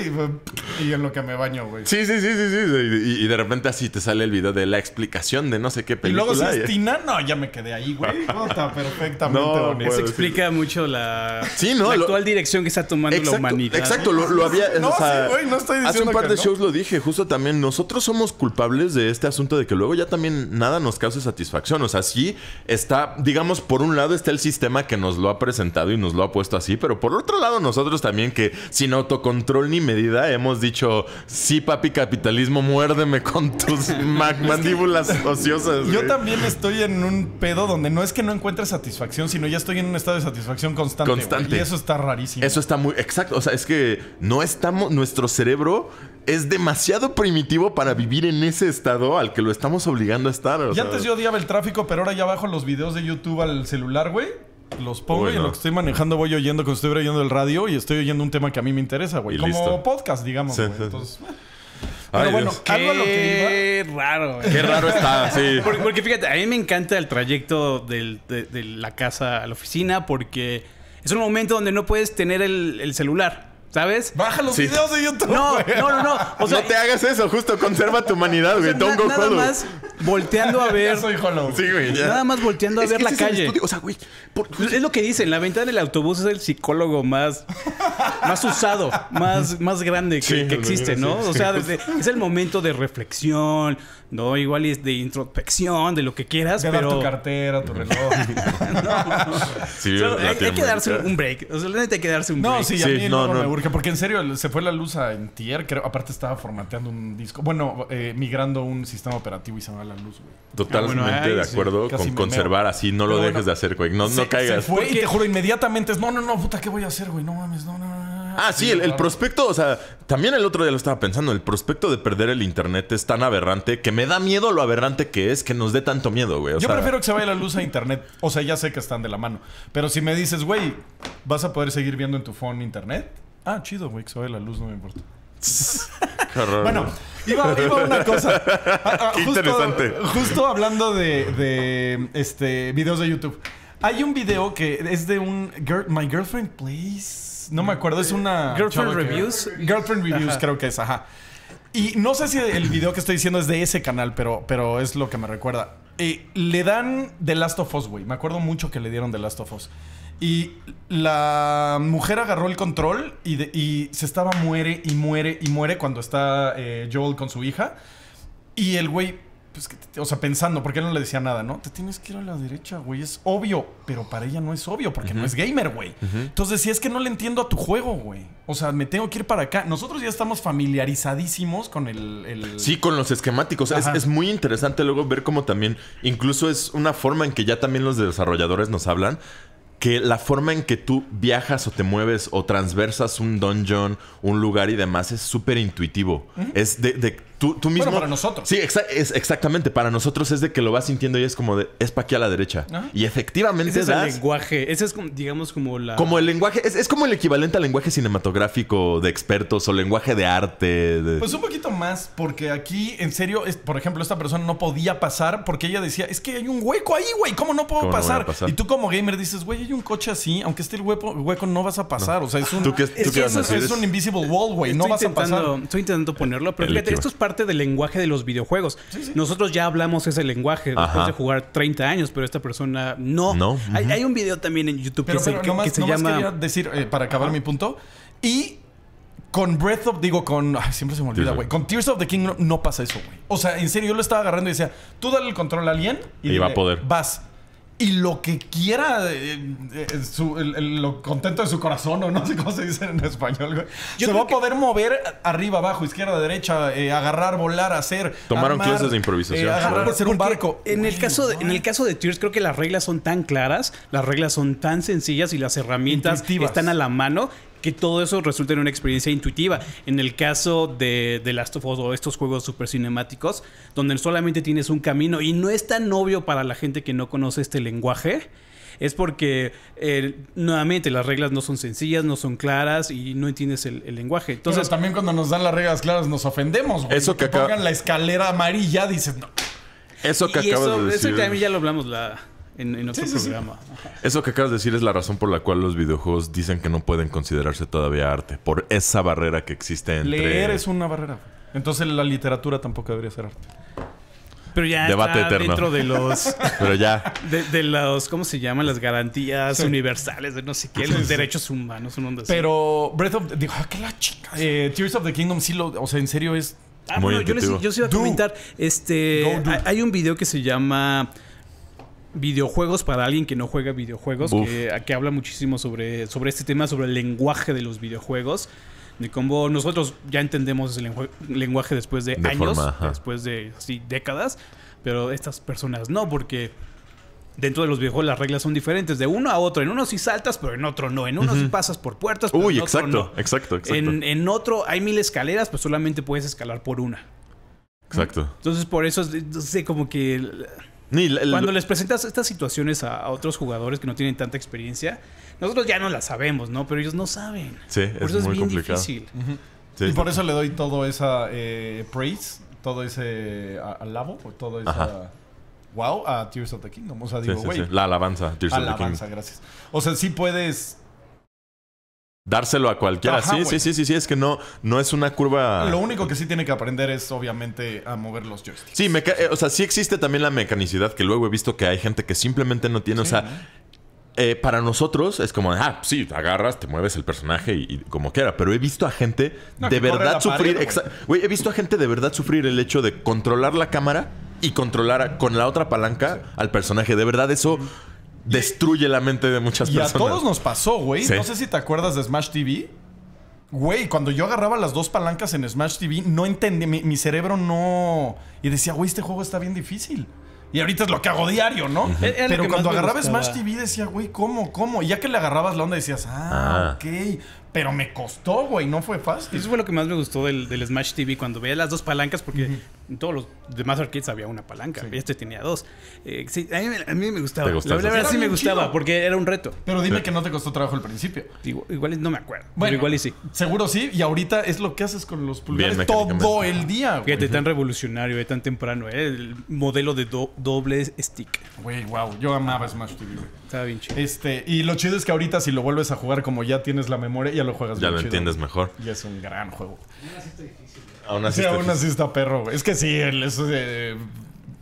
y en lo que me baño, güey. Sí, sí, sí, sí, sí. Y, de repente así te sale el video de la explicación de no sé qué película. Y luego si es Tina, no, ya me quedé ahí, güey. *laughs* está perfectamente no, bonito. Se explica mucho la, sí, no, la actual dirección que está tomando la humanidad. Exacto, lo, había. No, o sea, sí, güey, no estoy diciendo. Hace un par de shows lo dije, justo también. Nosotros somos culpables de este asunto de que luego ya también nada nos cause satisfacción. O sea, sí está, digamos, por un lado está el sistema que nos lo ha presentado y nos lo ha puesto así, pero por otro lado nosotros también que sin autocontrol ni medida hemos dicho, sí papi capitalismo, muérdeme con tus *laughs* mandíbulas *laughs* ociosas. Yo también estoy en un pedo donde no es que no encuentre satisfacción, sino ya estoy en un estado de satisfacción constante. Constante. y eso está rarísimo. Eso está muy, exacto. O sea, es que no estamos, nuestro cerebro es demasiado primitivo para vivir en ese estado al que lo estamos obligando a estar. Y antes yo odiaba el tráfico, pero ahora ya bajo los videos de YouTube al celular, güey. Los pongo y en lo que estoy manejando voy oyendo, que estoy oyendo el radio y estoy oyendo un tema que a mí me interesa, güey. Como podcast, digamos, eh. Pero bueno, algo que raro. Qué raro está, sí. *laughs* Porque, fíjate, a mí me encanta el trayecto de, la casa a la oficina porque es un momento donde no puedes tener el celular. ¿Sabes? Baja los videos de YouTube. No, no, no, no. O sea, no te hagas eso, justo conserva tu *laughs* humanidad, güey. *laughs* nada más volteando a ver. Sí, güey. Nada más volteando a ver la calle. O sea, güey. Pues, es lo que dicen, la ventana del autobús es el psicólogo más, *laughs* más usado, más, más grande que, que existe, ¿no? O sea, desde, es el momento de reflexión, no, igual es de introspección, de lo que quieras, pero... Dar tu cartera, tu reloj. *laughs* no. Sí, hay, hay, que darse un break. O sea, hay que darse un break. No, sí, no, no, me urge. Porque en serio, se fue la luz a Entier, creo. Aparte estaba formateando un disco. Bueno, eh, migrando un sistema operativo y se me va la luz, güey. Totalmente ah, de acuerdo con conservar así. No lo dejes de hacer, güey. No, no caigas. Se fue y te juro, inmediatamente es... No, no, no, puta, ¿qué voy a hacer, güey? No mames, no, no, no. Ah, sí, el, prospecto, o sea, también el otro día lo estaba pensando, el prospecto de perder el internet es tan aberrante que me da miedo lo aberrante que es que nos dé tanto miedo, güey. Yo prefiero que se vaya la luz a internet, o sea, ya sé que están de la mano, pero si me dices, güey, ¿vas a poder seguir viendo en tu phone internet? Ah, chido, güey, que se vaya la luz, no me importa. *laughs* bueno, iba, una cosa. *laughs* Ah, ah, interesante. Justo hablando de, este, videos de YouTube. Hay un video que es de un... Girl, My Girlfriend Please no me acuerdo, es una... Girlfriend Reviews. Girlfriend Reviews creo que es, ajá. Y no sé si el video que estoy diciendo es de ese canal, pero, pero es lo que me recuerda. Eh, le dan The Last of Us, güey. Me acuerdo mucho que le dieron The Last of Us. Y la mujer agarró el control y, se estaba muere y muere y muere cuando está eh, Joel con su hija. Y el güey pues, o sea, pensando, porque él no le decía nada, ¿no? Te tienes que ir a la derecha, güey. Es obvio, pero para ella no es obvio, porque no es gamer, güey. Entonces, si es que no le entiendo a tu juego, güey. O sea, me tengo que ir para acá. Nosotros ya estamos familiarizadísimos con el. Sí, con los esquemáticos. Es, muy interesante luego ver cómo también. Incluso es una forma en que ya también los desarrolladores nos hablan. Que la forma en que tú viajas o te mueves o transversas un dungeon, un lugar y demás es súper intuitivo. Es de tú, mismo. Bueno, para nosotros. Sí, es, exactamente. Para nosotros es de que lo vas sintiendo y es como de. Es para aquí a la derecha. Y efectivamente. Ese es el lenguaje. Ese es, digamos, como la. Como el lenguaje. Es, como el equivalente al lenguaje cinematográfico de expertos o lenguaje de arte. Pues un poquito más, porque aquí, en serio, es, por ejemplo, esta persona no podía pasar porque ella decía, es que hay un hueco ahí, güey. ¿Cómo no puedo pasar? Y tú, como gamer, dices, güey, hay un coche así. Aunque esté el hueco, hueco no vas a pasar. O sea, es un. es, un invisible wall, güey. No vas a pasar. Estoy intentando ponerlo, pero parte del lenguaje de los videojuegos. Nosotros ya hablamos ese lenguaje después de jugar 30 años, pero esta persona no. Hay, un video también en YouTube que, se, llama... decir, eh, para acabar mi punto, y con Breath of, digo, con. siempre se me olvida, güey. Con Tears of the King no, pasa eso, güey. O sea, en serio, yo lo estaba agarrando y decía, tú dale el control a alguien y, va a poder. Vas y lo que quiera, eh, eh, eh, lo contento de su corazón, o no sé cómo se dice en español, se va a poder mover arriba, abajo, izquierda, derecha, agarrar, volar, hacer. Tomaron clases de improvisación. agarrar, hacer un barco. En el, caso de, en el caso de Tears, creo que las reglas son tan claras, las reglas son tan sencillas y las herramientas están a la mano que todo eso resulta en una experiencia intuitiva. En el caso de, de Last of Us o estos juegos super cinemáticos, donde solamente tienes un camino y no es tan obvio para la gente que no conoce este lenguaje, es porque eh, nuevamente las reglas no son sencillas, no son claras y no entiendes el, lenguaje. Entonces, también cuando nos dan las reglas claras nos ofendemos. Eso que, que pongan la escalera amarilla, dicen no. Eso que de decir. Eso ya lo hablamos la, en, otro programa. Eso que acabas de decir es la razón por la cual los videojuegos dicen que no pueden considerarse todavía arte, por esa barrera que existe entre... Leer es una barrera. Entonces la literatura tampoco debería ser arte. Pero ya Debate dentro de los... *laughs* Pero ya... De, los... ¿Cómo se llaman? Las garantías universales de no sé qué. Los derechos humanos. Pero Breath of... The... Digo, ah, ¿qué la chica? Eh, Tears of the Kingdom sí lo... O sea, en serio es... Ah, Muy bueno, yo, sí iba a comentar. Este, hay un video que se llama videojuegos para alguien que no juega videojuegos, que, habla muchísimo sobre, sobre este tema, sobre el lenguaje de los videojuegos. De cómo nosotros ya entendemos ese lenguaje después de, años, después de décadas, pero estas personas no, porque dentro de los videojuegos las reglas son diferentes de uno a otro. En uno sí saltas, pero en otro no. En uno si pasas por puertas, Uy, exacto, exacto, En, otro hay mil escaleras, pero solamente puedes escalar por una. Exacto. Entonces, por eso sé como que cuando les presentas estas situaciones a, otros jugadores que no tienen tanta experiencia, nosotros ya no las sabemos, ¿no? Pero ellos no saben. Sí, por es eso muy es bien difícil. Y por eso le doy todo esa eh, praise, todo ese alabo, todo esa... wow a Tears of the Kingdom. O sea, digo, güey. La alabanza, Tears of the Kingdom. Alabanza, gracias. O sea, sí puedes dárselo a cualquiera. sí, sí, sí, sí, es que no, no es una curva. Lo único que sí tiene que aprender es, obviamente, a mover los joysticks. Sí, eh, o sea, sí existe también la mecanicidad que luego he visto que hay gente que simplemente no tiene, o sea. Eh, para nosotros es como, ah, sí, agarras, te mueves el personaje y, como quiera. Pero he visto a gente de verdad sufrir. Güey, he visto a gente de verdad sufrir el hecho de controlar la cámara y controlar con la otra palanca al personaje. De verdad, eso destruye la mente de muchas personas. Y a todos nos pasó, güey. No sé si te acuerdas de Smash TV. Güey, cuando yo agarraba las dos palancas en Smash TV, no entendí, mi, cerebro no... Y decía, güey, este juego está bien difícil. Y ahorita es lo que hago diario, ¿no? Pero cuando agarraba Smash TV decía, güey, ¿cómo? ¿Cómo? Y ya que le agarrabas la onda decías, ah, ah. ok. Pero me costó, güey, no fue fácil. Eso fue lo que más me gustó del, Smash TV, cuando veía las dos palancas, porque en todos los demás arcades había una palanca, este tenía dos. Eh, a, mí, me gustaba. La verdad sí me gustaba, porque era un reto. Pero dime que no te costó trabajo al principio. Igual, no me acuerdo. Bueno, pero igual y sí. Seguro sí, y ahorita es lo que haces con los pulgares todo el día, güey. Fíjate, tan revolucionario, eh, tan temprano, eh, el modelo de doble stick. Güey, wow, yo amaba Smash TV, güey. Este, y lo chido es que ahorita si lo vuelves a jugar como ya tienes la memoria, ya lo juegas ya lo entiendes mejor. Y es un gran juego. Aún así está Aún así, está, perro. Es que sí, el, eh,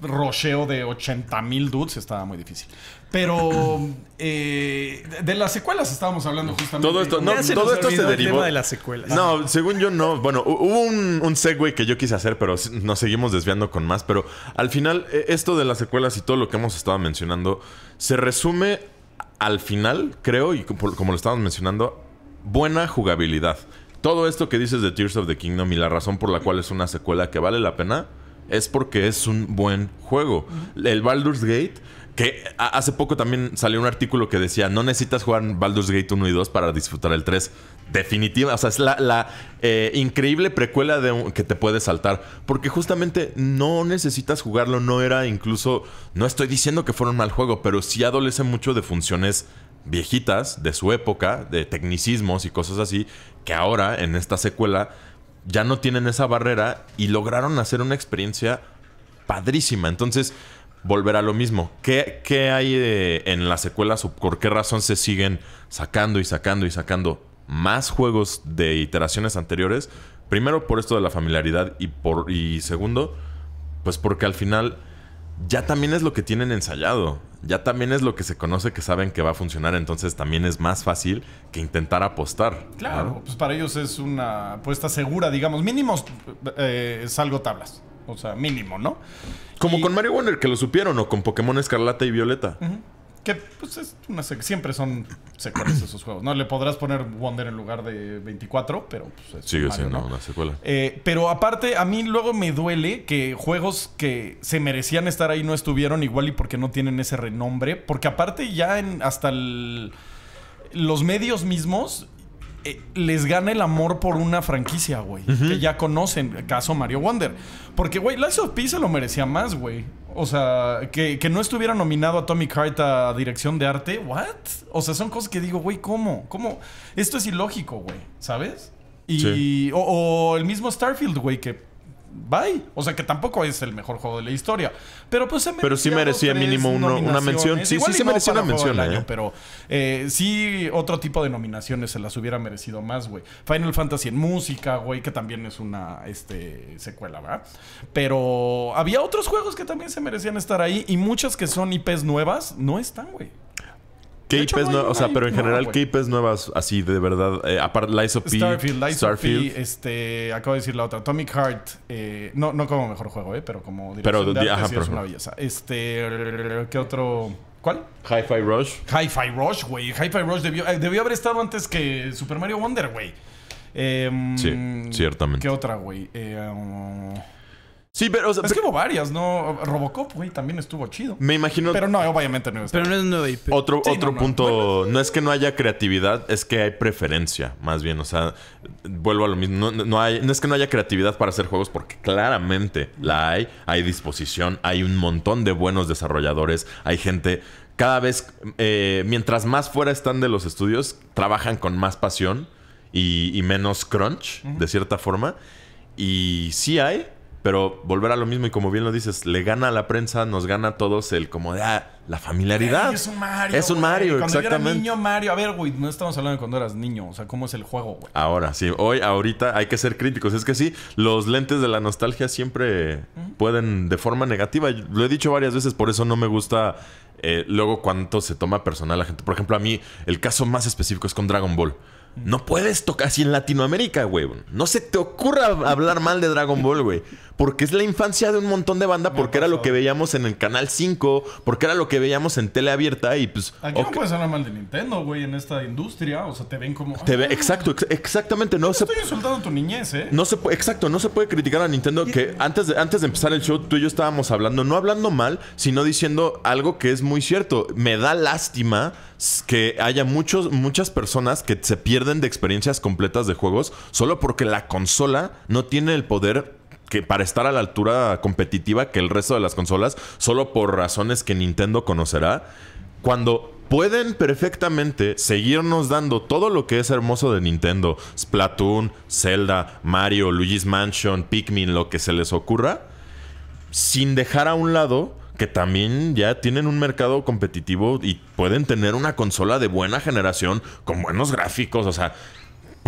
rocheo de 80 mil dudes estaba muy difícil. Pero eh, de las secuelas estábamos hablando justamente. Todo esto, se todo esto de las secuelas. No, según yo no. Bueno, hubo un, segue que yo quise hacer, pero nos seguimos desviando con más. Pero al final, e, esto de las secuelas y todo lo que hemos estado mencionando se resume al final, creo, y como lo estábamos mencionando, buena jugabilidad. Todo esto que dices de Tears of the Kingdom y la razón por la cual es una secuela que vale la pena es porque es un buen juego. El Baldur's Gate que hace poco también salió un artículo que decía, no necesitas jugar Baldur's Gate 1 y 2 para disfrutar el 3. Definitiva, o sea, es la, eh, increíble precuela de que te puede saltar. Porque justamente no necesitas jugarlo, no era incluso, no estoy diciendo que fuera un mal juego, pero sí adolece mucho de funciones viejitas de su época, de tecnicismos y cosas así, que ahora en esta secuela ya no tienen esa barrera y lograron hacer una experiencia padrísima. Entonces, volver a lo mismo. ¿Qué, hay en las secuelas o por qué razón se siguen sacando y sacando y sacando más juegos de iteraciones anteriores? Primero por esto de la familiaridad y, por, y segundo, pues porque al final ya también es lo que tienen ensayado, ya también es lo que se conoce que saben que va a funcionar, entonces también es más fácil que intentar apostar. Claro, pues para ellos es una apuesta segura, digamos, mínimos eh, salgo tablas. O sea, mínimo, ¿no? Como con Mario Warner, que lo supieron, o con Pokémon Escarlata y Violeta. Que pues una siempre son secuelas esos juegos, ¿no? Le podrás poner Wonder en lugar de 24, pero pues, Sigue siendo una secuela. Eh, pero aparte, a mí luego me duele que juegos que se merecían estar ahí no estuvieron igual y porque no tienen ese renombre. Porque aparte ya en hasta el, los medios mismos eh, les gana el amor por una franquicia, güey. Que ya conocen, caso Mario Wonder. Porque, güey, Lazio of se lo merecía más, güey. O sea, que, no estuviera nominado a Tommy Cart a dirección de arte, ¿what? O sea, son cosas que digo, güey, ¿cómo? ¿Cómo? Esto es ilógico, güey, ¿sabes? Y. o el mismo Starfield, güey, que bye. O sea que tampoco es el mejor juego de la historia. Pero pues se Pero sí merecía mínimo una mención. Sí, sí se merecía una mención. ¿eh? pero eh, sí, otro tipo de nominaciones se las hubiera merecido más, güey. Final Fantasy en música, güey, que también es una este, secuela, ¿verdad? Pero había otros juegos que también se merecían estar ahí y muchas que son IPs nuevas no están, güey. ¿Qué IPs e no, o sea, pero en general, no, ¿qué IPs e nuevas así de verdad? aparte, Lies of P, Starfield, este, acabo de decir la otra, Atomic Heart, eh, no, no como mejor juego, eh, pero como dirección pero, de ajá, es maravillosa. Este, ¿qué otro? ¿Cuál? Hi-Fi Rush. Hi-Fi Rush, güey. Hi-Fi Rush debió, eh, haber estado antes que Super Mario Wonder, güey. Em, sí, ciertamente. ¿Qué otra, güey? Eh, Sí, pero... es que hubo varias, ¿no? Robocop, güey, también estuvo chido. Me imagino... Pero no, obviamente no es. Pero no es Otro, otro punto... No. es que no haya creatividad, es que hay preferencia, más bien. O sea, vuelvo a lo mismo. No, hay, es que no haya creatividad para hacer juegos, porque claramente la hay. Hay disposición, hay un montón de buenos desarrolladores, hay gente... Cada vez, eh, mientras más fuera están de los estudios, trabajan con más pasión y, menos crunch, de cierta forma. Y sí hay pero volver a lo mismo y como bien lo dices, le gana a la prensa, nos gana a todos el como de ah, la familiaridad. es un Mario. Es un Mario, cuando exactamente. Yo era niño Mario, a ver, güey, no estamos hablando de cuando eras niño, o sea, cómo es el juego, güey. Ahora, sí, hoy, ahorita hay que ser críticos. Es que sí, los lentes de la nostalgia siempre pueden de forma negativa. Lo he dicho varias veces, por eso no me gusta eh, luego cuánto se toma personal la gente. Por ejemplo, a mí el caso más específico es con Dragon Ball. No puedes tocar así en Latinoamérica, güey. No se te ocurra hablar mal de Dragon Ball, güey. Porque es la infancia de un montón de banda, porque era lo que veíamos en el Canal 5, porque era lo que veíamos en tele abierta y pues... Aquí no puedes hablar mal de Nintendo, güey, en esta industria. O sea, te ven como... Te exacto, exactamente. No, se... Estoy insultando tu niñez, ¿eh? No se exacto, no se puede criticar a Nintendo que antes de, antes de empezar el show tú y yo estábamos hablando, no hablando mal, sino diciendo algo que es muy cierto. Me da lástima que haya muchas personas que se pierden de experiencias completas de juegos solo porque la consola no tiene el poder que para estar a la altura competitiva que el resto de las consolas, solo por razones que Nintendo conocerá, cuando pueden perfectamente seguirnos dando todo lo que es hermoso de Nintendo, Splatoon, Zelda, Mario, Luigi's Mansion, Pikmin, lo que se les ocurra, sin dejar a un lado que también ya tienen un mercado competitivo y pueden tener una consola de buena generación con buenos gráficos. O sea,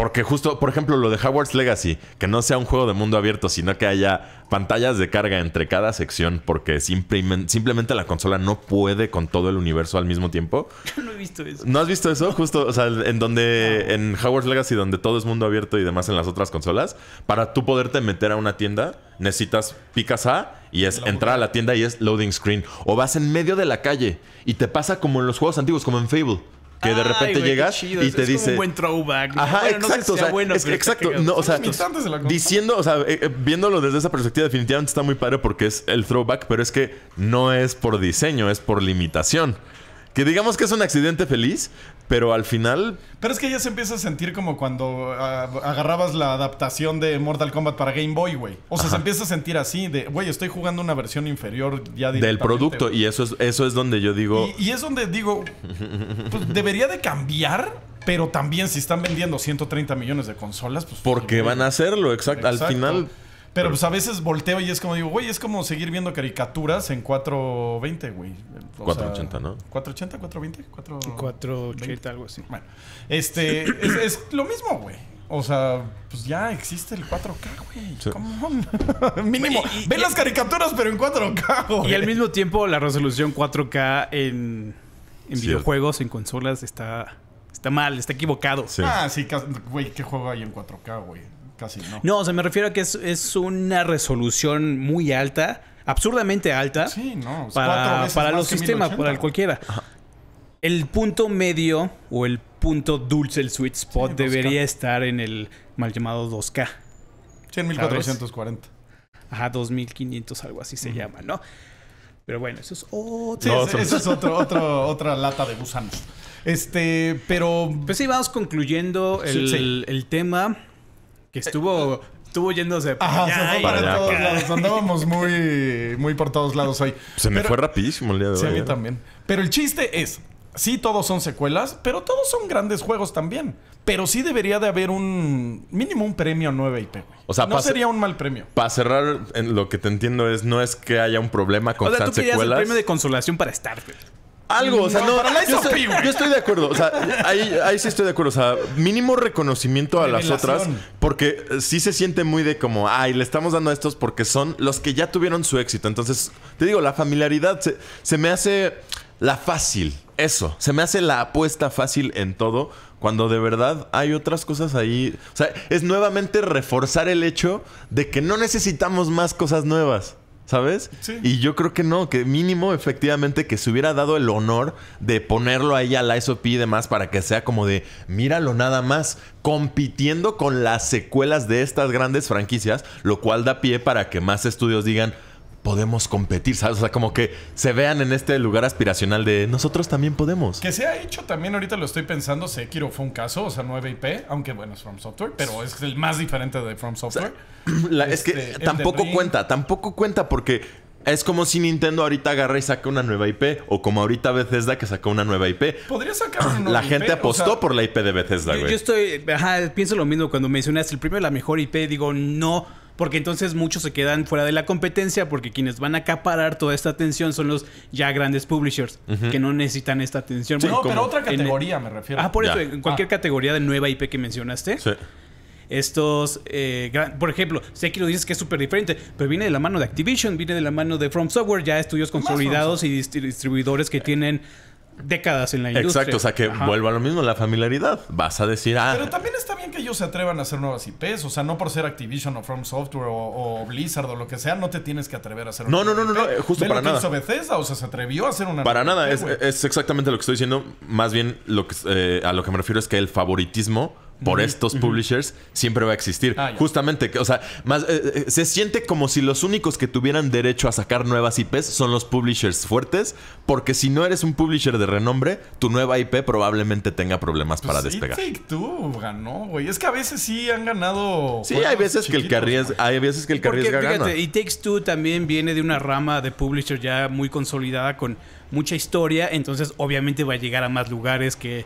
porque justo, por ejemplo, lo de Howard's Legacy, que no sea un juego de mundo abierto, sino que haya pantallas de carga entre cada sección, porque simplemente, la consola no puede con todo el universo al mismo tiempo. *laughs* no he visto eso. ¿No has visto eso? Justo, o sea, en donde, en Howard's Legacy, donde todo es mundo abierto y demás en las otras consolas, para tú poderte meter a una tienda, necesitas, picas A y es entrar a la tienda y es loading screen. O vas en medio de la calle y te pasa como en los juegos antiguos, como en Fable que de repente llegas y te dice. un buen throwback. Ajá, exacto. No sé si o sea, bueno, exacto. o sea, diciendo, o sea, eh, eh, viéndolo desde esa perspectiva, definitivamente está muy padre porque es el throwback, pero es que no es por diseño, es por limitación. Que digamos que es un accidente feliz, pero al final. Pero es que ya se empieza a sentir como cuando ah, agarrabas la adaptación de Mortal Kombat para Game Boy, güey. O sea, se empieza a sentir así de, güey, estoy jugando una versión inferior ya Del producto. Y eso es, eso es donde yo digo. Y, es donde digo, pues debería de cambiar. Pero también si están vendiendo 130 millones de consolas, pues... Porque van a hacerlo, exacto. Al final pero pues a veces volteo y es como digo, güey, es como seguir viendo caricaturas en 420, güey. 480, ¿no? 480, 420, 4... 480, algo así. Bueno, este, *clears throat* es, lo mismo, güey. O sea, pues ya existe el 4K, güey. Sí. *laughs* Mínimo. Ven las caricaturas, pero en 4K, güey. Y al mismo tiempo, la resolución 4K en, en videojuegos, en consolas, está, está mal, está equivocado. Ah, sí, güey, ¿qué juego hay en 4K, güey? no. No, o sea, me refiero a que es, una resolución muy alta, absurdamente alta. Sí, no. Para, para los sistemas, para cualquiera. El punto medio o el punto dulce, el sweet spot, debería estar en el mal llamado 2K. 100,440. 1440. Ajá, 2500, algo así se llama, ¿no? Pero bueno, eso es otro. eso es otro, otra lata de gusanos. Este, pero. Pues sí, vamos concluyendo el, el tema que estuvo, estuvo yéndose para, todos lados. Andábamos muy, muy por todos lados hoy. Se me fue rapidísimo el día de hoy. Sí, a ¿eh? también. Pero el chiste es, sí, todos son secuelas, pero todos son grandes juegos también. Pero sí debería de haber un mínimo un premio 9 IP. O sea, no sería un mal premio. Para cerrar, lo que te entiendo es no es que haya un problema con o secuelas. El premio de consolación para Starfield. Algo, o sea, no. yo, estoy, yo, estoy, de acuerdo, o sea, ahí, sí estoy de acuerdo, o sea, mínimo reconocimiento a las otras, porque eh, sí se siente muy de como, ay, le estamos dando a estos porque son los que ya tuvieron su éxito. Entonces, te digo, la familiaridad se, se me hace la fácil, eso, se me hace la apuesta fácil en todo, cuando de verdad hay otras cosas ahí. O sea, es nuevamente reforzar el hecho de que no necesitamos más cosas nuevas. ¿sabes? Y yo creo que no, que mínimo efectivamente que se hubiera dado el honor de ponerlo ahí a la SOP y demás para que sea como de, míralo nada más, compitiendo con las secuelas de estas grandes franquicias, lo cual da pie para que más estudios digan, podemos competir, ¿sabes? O sea, como que se vean en este lugar aspiracional de nosotros también podemos. Que se ha hecho también, ahorita lo estoy pensando, Sekiro fue un caso, o sea, nueva ip aunque bueno, es From Software, pero es el más diferente de From Software. *clears throat* es que este, tampoco cuenta, tampoco cuenta porque es como si Nintendo ahorita agarra y saca una nueva IP, o como ahorita Bethesda que sacó una nueva IP. Podría sacar una nueva La gente apostó por la IP de Bethesda, güey. Yo, estoy, ajá, pienso lo mismo cuando me mencionaste el primero, la mejor IP, digo, no porque entonces muchos se quedan fuera de la competencia porque quienes van a acaparar toda esta atención son los ya grandes publishers que no necesitan esta atención. no, pero otra categoría me refiero. Ah, por eso, en cualquier ah. categoría de nueva IP que mencionaste. Sí estos, eh, por ejemplo, sé que lo dices que es súper diferente, pero viene de la mano de Activision, viene de la mano de From Software, ya estudios consolidados y distribuidores que tienen décadas en la industria. Exacto, o sea que vuelva a lo mismo, la familiaridad. Vas a decir, ah. Pero también está bien que ellos se atrevan a hacer nuevas IPs, o sea, no por ser Activision o From Software o, Blizzard o lo que sea, no te tienes que atrever a hacer una No, no, no, no, no, justo para nada. Bethesda, o sea, se atrevió a hacer una Para nada, es, exactamente lo que estoy diciendo. Más bien lo que, eh, a lo que me refiero es que el favoritismo por estos publishers siempre va a existir. Ah, justamente Justamente, o sea, más, eh, eh, se siente como si los únicos que tuvieran derecho a sacar nuevas IPs son los publishers fuertes, porque si no eres un publisher de renombre, tu nueva IP probablemente tenga problemas pues para despegar. Take Two ganó, güey. Es que a veces sí han ganado. Sí, hay veces, que el que hay veces que el Y take Two también viene de una rama de publisher ya muy consolidada con mucha historia, entonces obviamente va a llegar a más lugares que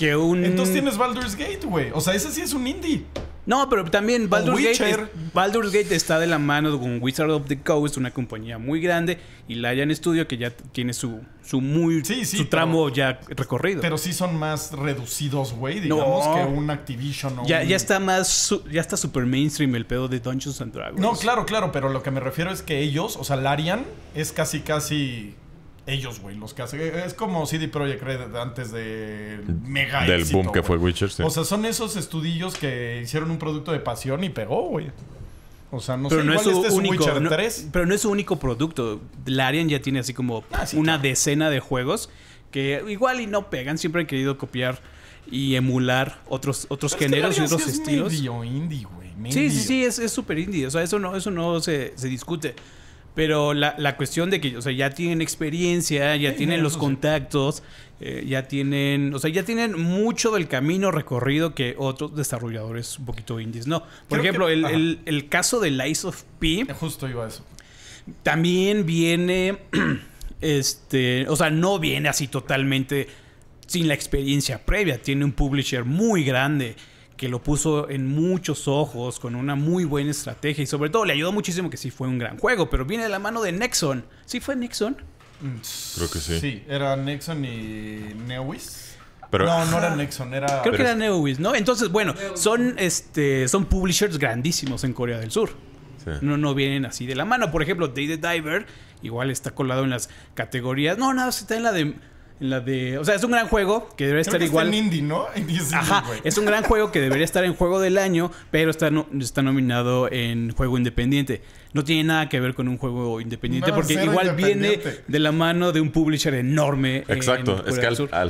entonces tienes Baldur's Gate, güey. O sea, ese sí es un indie. No, pero también Baldur's Gate, está de la mano con Wizard of the Coast, una compañía muy grande, y Larian Studio que ya tiene su, su muy su tramo ya recorrido. Pero sí son más reducidos, güey, digamos que un Activision o ya, ya está más ya está super mainstream el pedo de Dungeons and Dragons. No, claro, claro, pero lo que me refiero es que ellos, o sea, Larian es casi casi ellos, güey, los que hacen. Es como CD Projekt Red antes de mega del boom que fue Witcher. Sí. O sea, son esos estudillos que hicieron un producto de pasión y pegó, güey. O sea, no pero igual es su este es único, Witcher pero no es su único producto. Larian ya tiene así como ah, una decena de juegos que igual y no pegan, siempre han querido copiar y emular otros otros géneros y otros es estilos. indie, güey. Sí, sí, sí, es súper indie. O sea, eso no, eso no se, se discute. Pero la, la, cuestión de que, o ya tienen experiencia, ya tienen los contactos, eh, ya tienen, o sea, ya tienen mucho del camino recorrido que otros desarrolladores un poquito indies, ¿no? Por ejemplo, el, caso de Lies of P. Eh, justo iba eso. También viene, *clears throat* este, o sea, no viene así totalmente sin la experiencia previa. Tiene un publisher muy grande que lo puso en muchos ojos con una muy buena estrategia y sobre todo le ayudó muchísimo que sí fue un gran juego, pero viene de la mano de Nexon. ¿Sí fue Nexon? Mm, creo que sí. Sí, era Nexon y Neowiz no, no era Nexon, era... Creo que era Neowiz ¿no? Entonces, bueno, son, este, son publishers grandísimos en Corea del Sur. No, no vienen así de la mano. Por ejemplo, Day the Diver igual está colado en las categorías. No, nada, no, está en la de la de. O sea, es un gran juego que debería estar igual. en indie, ¿no? *laughs* Ajá. Es un gran juego que debería estar en juego del año, pero está, está nominado en juego independiente no tiene nada que ver con un juego independiente, porque igual viene de la mano de un publisher enorme. Eh, Exacto, es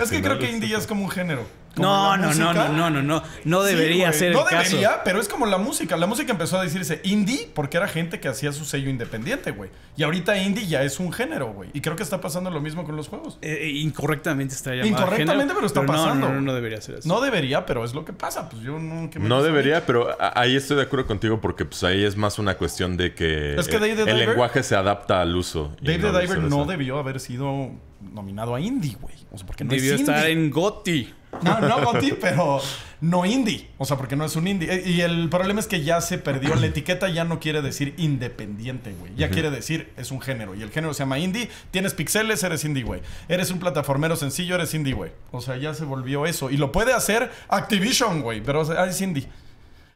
que, que creo que indie es como un género. No, no, no, no, no, no, no, no, debería ser el no caso. debería, pero es como la música. La música empezó a decirse indie porque era gente que hacía su sello independiente, güey. Y ahorita indie ya es un género, güey. Y creo que está pasando lo mismo con los juegos. Eh, eh, incorrectamente está Incorrectamente, pero está pasando. No, debería No debería, pero es lo que pasa. Pues yo no... No debería, pero ahí estoy de acuerdo contigo porque pues ahí es más una cuestión de que es que el, lenguaje se adapta al uso. David no Diver no debió haber sido nominado a indie, güey. O sea, porque no debió estar en Gotti. No, no Gotti, pero no indie. O sea, porque no es un indie. Eh, y el problema es que ya se perdió. La etiqueta ya no quiere decir independiente, güey. Ya quiere decir es un género. Y el género se llama indie. Tienes pixeles, eres indie, güey. Eres un plataformero sencillo, eres indie, güey. O sea, ya se volvió eso. Y lo puede hacer Activision, güey. Pero ah, es indie.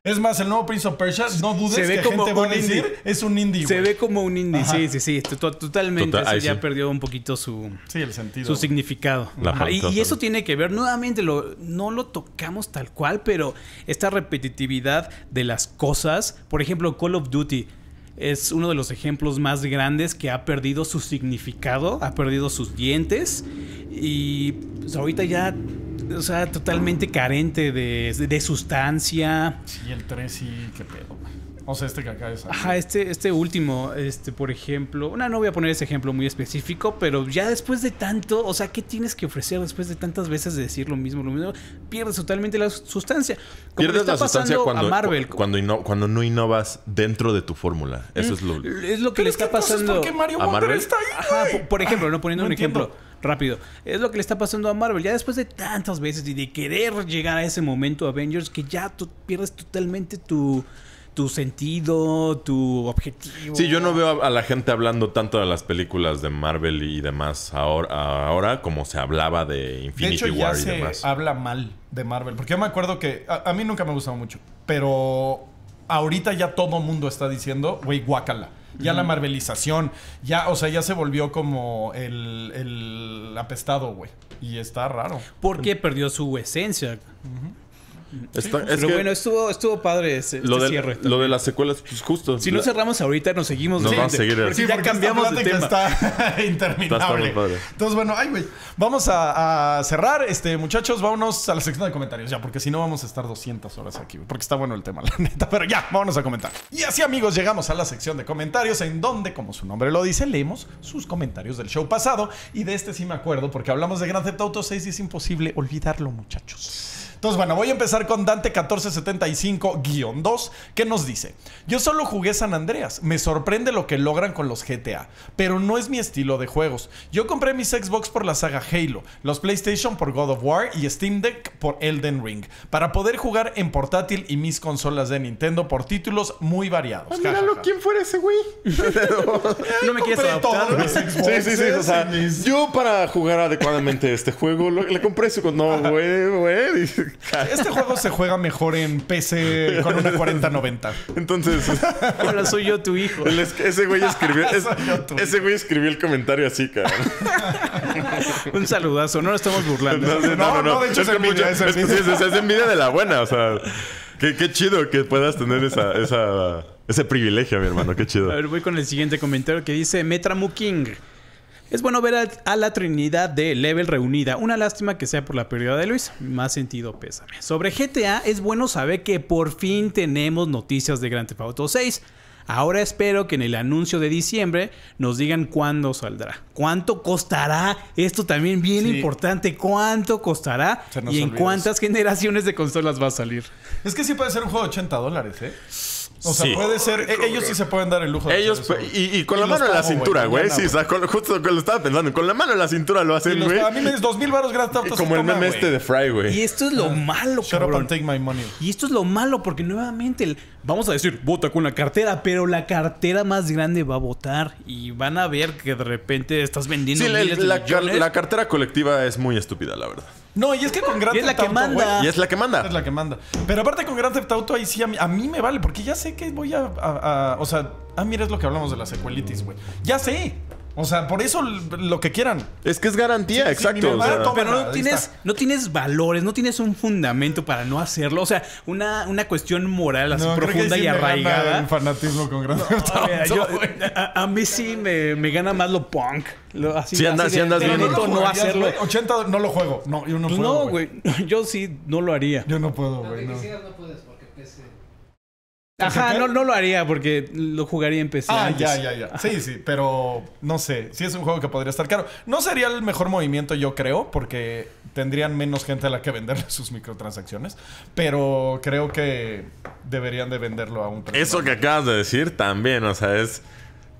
Es más, el nuevo Prince of Persia, no dudes que gente a decir, es un indie. Se ve como un indie, sí, sí, sí. Totalmente. ya perdió un poquito su, sí, el sentido. su significado. Y, eso tiene que ver, nuevamente, lo, no lo tocamos tal cual, pero esta repetitividad de las cosas. Por ejemplo, Call of Duty es uno de los ejemplos más grandes que ha perdido su significado, ha perdido sus dientes y pues, ahorita ya o sea, totalmente carente de, sustancia. Sí, el 3 sí, qué pedo, o sea, este que acá de Ajá, este, este último, este, por ejemplo. Una, no voy a poner ese ejemplo muy específico, pero ya después de tanto, o sea, ¿qué tienes que ofrecer después de tantas veces de decir lo mismo, lo mismo? Pierdes totalmente la sustancia. Pierdes la sustancia cuando, Cuando, cuando no innovas dentro de tu fórmula. Eso mm. es lo. Es lo que le está pasando. ¿Por a Marvel? Ajá, por, ejemplo, no poniendo un ejemplo rápido. Es lo que le está pasando a Marvel. Ya después de tantas veces y de querer llegar a ese momento Avengers que ya tú pierdes totalmente tu tu sentido, tu objetivo. Sí, yo no veo a, la gente hablando tanto de las películas de Marvel y demás ahora, ahora como se hablaba de Infinity de hecho, ya se Habla mal de Marvel, porque yo me acuerdo que a, mí nunca me ha gustado mucho, pero ahorita ya todo mundo está diciendo, güey, guácala ya la marvelización, ya, o sea, ya se volvió como el, el apestado, güey. Y está raro. Porque perdió su esencia es Pero bueno, estuvo, estuvo padre ese, este lo cierre. Lo de las secuelas, pues justo. Si no cerramos ahorita, nos seguimos. Nos vamos a seguir. ya cambiamos de tema. Está *laughs* interminable. Entonces, bueno, ay, güey. Vamos a, cerrar. Este, muchachos, vámonos a la sección de comentarios ya. Porque si no, vamos a estar 200 horas aquí. porque está bueno el tema, *laughs* la neta. Pero ya, vámonos a comentar. Y así, amigos, llegamos a la sección de comentarios. En donde, como su nombre lo dice, leemos sus comentarios del show pasado. Y de este sí me acuerdo. Porque hablamos de Grand Theft Auto 6 y es imposible olvidarlo, muchachos. Entonces, bueno, voy a empezar con Dante 1475-2, que nos dice, yo solo jugué San Andreas, me sorprende lo que logran con los GTA, pero no es mi estilo de juegos. Yo compré mis Xbox por la saga Halo, los PlayStation por God of War y Steam Deck por Elden Ring, para poder jugar en portátil y mis consolas de Nintendo por títulos muy variados. Ah, míralo, ¿quién fuera ese güey? *laughs* no me quieres adoptar. sí, sí, sí. O sea, yo para jugar adecuadamente este juego, le compré con. No, güey, güey. Este, este juego se juega mejor en PC con una 4090. Entonces. Ahora soy yo tu hijo. ese güey escribió. *laughs* ese güey escribió el comentario así, cabrón. *laughs* Un saludazo. No lo estamos burlando. No, no, no. de hecho, es, envidia. de la buena. O qué, chido que puedas tener ese privilegio, mi hermano. Qué chido. A ver, voy con el siguiente comentario que dice Metramu King. Es bueno ver a, la Trinidad de Level reunida. Una lástima que sea por la pérdida de Luis. Más sentido pésame. Sobre GTA, es bueno saber que por fin tenemos noticias de Grand Theft Auto 6. Ahora espero que en el anuncio de diciembre nos digan cuándo saldrá. ¿Cuánto costará? Esto también bien importante. ¿Cuánto costará? Y en cuántas generaciones de consolas va a salir. Es que sí puede ser un juego de 80 dólares, ¿eh? O sea, puede ser. ellos sí se pueden dar el lujo ellos Y, y, con la mano en la cintura, güey. Sí, o sea, justo lo estaba pensando. Con la mano en la cintura lo hacen, güey. A mí me dices dos mil baros gratis. Como el meme este de Fry, güey. Y esto es lo ah, malo, Shut up and take my money. Y esto es lo malo, porque nuevamente vamos a decir, vota con la cartera, pero la cartera más grande va a votar. Y van a ver que de repente estás vendiendo. Sí, de la cartera colectiva es muy estúpida, la verdad. No, y es que con Grand Theft Auto. Es la que manda. y es la que manda. Es la que manda. Pero aparte con Grand Theft Auto, ahí sí a mí, me vale, porque ya sé que voy a, a, a. o sea, ah, mira, es lo que hablamos de la secuelitis, güey. Ya sé. O sea, por eso lo que quieran. Es que es garantía, exacto. pero no tienes, no tienes valores, no tienes un fundamento para no hacerlo. O sea, una, una cuestión moral así profunda y arraigada. El fanatismo con gran *laughs* a, mí sí me, me, gana más lo punk. Lo, así, si andas, si andas bien. No, hacerlo. 80 no lo juego. No, yo no pues puedo. No, güey. *laughs* Yo sí no lo haría. Yo no puedo, güey. No, no. puedes porque pese. Ajá, no, lo haría porque lo jugaría en PC. Ah, ya, ya, ya. Sí, sí, pero no sé. Sí es un juego que podría estar caro. No sería el mejor movimiento, yo creo, porque tendrían menos gente a la que vender *laughs* sus microtransacciones. Pero creo que deberían de venderlo a un precio. Eso que acabas de decir también, o sea, es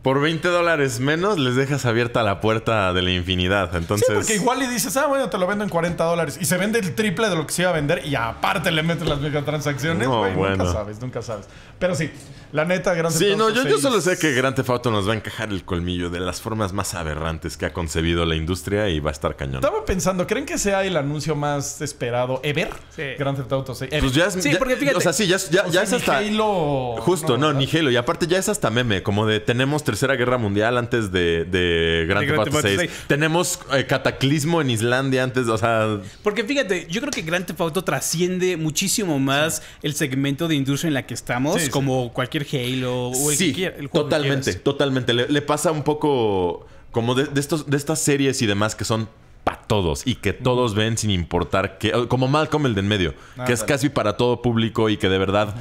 por 20 dólares menos les dejas abierta la puerta de la infinidad. Entonces... Sí, porque igual y dices, ah, bueno, te lo vendo en 40 dólares. Y se vende el triple de lo que se iba a vender y aparte le metes las microtransacciones. No, Nunca sabes, nunca sabes. Pero sí, la neta, Grand Auto. Sí, no, yo, solo sé que Grand Theft Auto nos va a encajar el colmillo de las formas más aberrantes que ha concebido la industria y va a estar cañón. Estaba pensando, ¿creen que sea el anuncio más esperado ever? Grand Theft Auto 6. Pues ya Sí, porque fíjate. O sea, ya, es Halo... Justo, no, ni Halo. Y aparte, ya es hasta meme. Como de tenemos Tercera Guerra Mundial antes de, de Grand, Theft, Auto 6. Tenemos eh, Cataclismo en Islandia antes, o sea. Porque fíjate, yo creo que Grand Theft Auto trasciende muchísimo más el segmento de industria en la que estamos, como cualquier Halo o el sí, totalmente, totalmente. Le, pasa un poco como de, estos, de estas series y demás que son para todos y que todos ven sin importar que como Malcolm el de en medio que es casi para todo público y que de verdad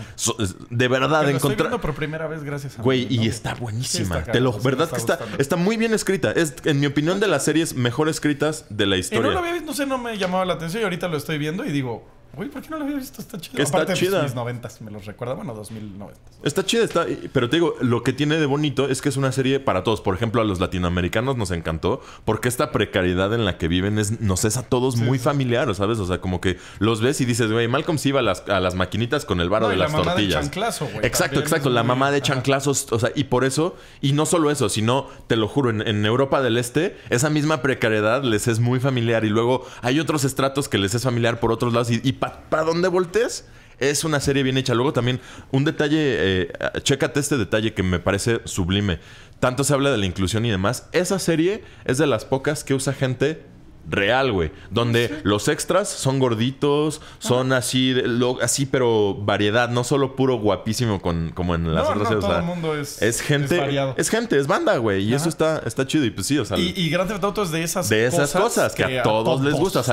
de verdad encontrar por primera vez gracias a güey y está buenísima te lo verdad que está está muy bien escrita es en mi opinión de las series mejor escritas de la eh, historia no lo había visto no sé no me llamaba la atención y ahorita lo estoy viendo y digo Uy, ¿por qué no lo había visto? Está chida. Está Aparte, chida. 90 noventas me los recuerda. Bueno, 2090. Está chida, está. Pero te digo, lo que tiene de bonito es que es una serie para todos. Por ejemplo, a los latinoamericanos nos encantó porque esta precariedad en la que viven es, nos es a todos muy familiar familiar, ¿sabes? O sea, como que los ves y dices, güey, Malcolm se iba a las, a las maquinitas con el varo de las las la mamá De chanclazo, güey. Exacto, exacto. La mamá de chanclazos. O sea, y por eso, y no solo eso, sino, te lo juro, en, Europa del Este, esa misma precariedad les es muy familiar. Y luego hay otros estratos que les es familiar por otros lados. Y, y para donde voltees, es una serie bien hecha. Luego también, un detalle, eh, chécate este detalle que me parece sublime. Tanto se habla de la inclusión y demás. Esa serie es de las pocas que usa gente real, güey. Donde los extras son gorditos, son así, lo, así, pero variedad, no solo puro guapísimo con, como en las otras. No, todo el mundo es, gente. Es, es, gente, es banda, güey. Y eso está, está chido. Y pues sí, Y, y es de esas De esas cosas, que, a, todos, les gusta. O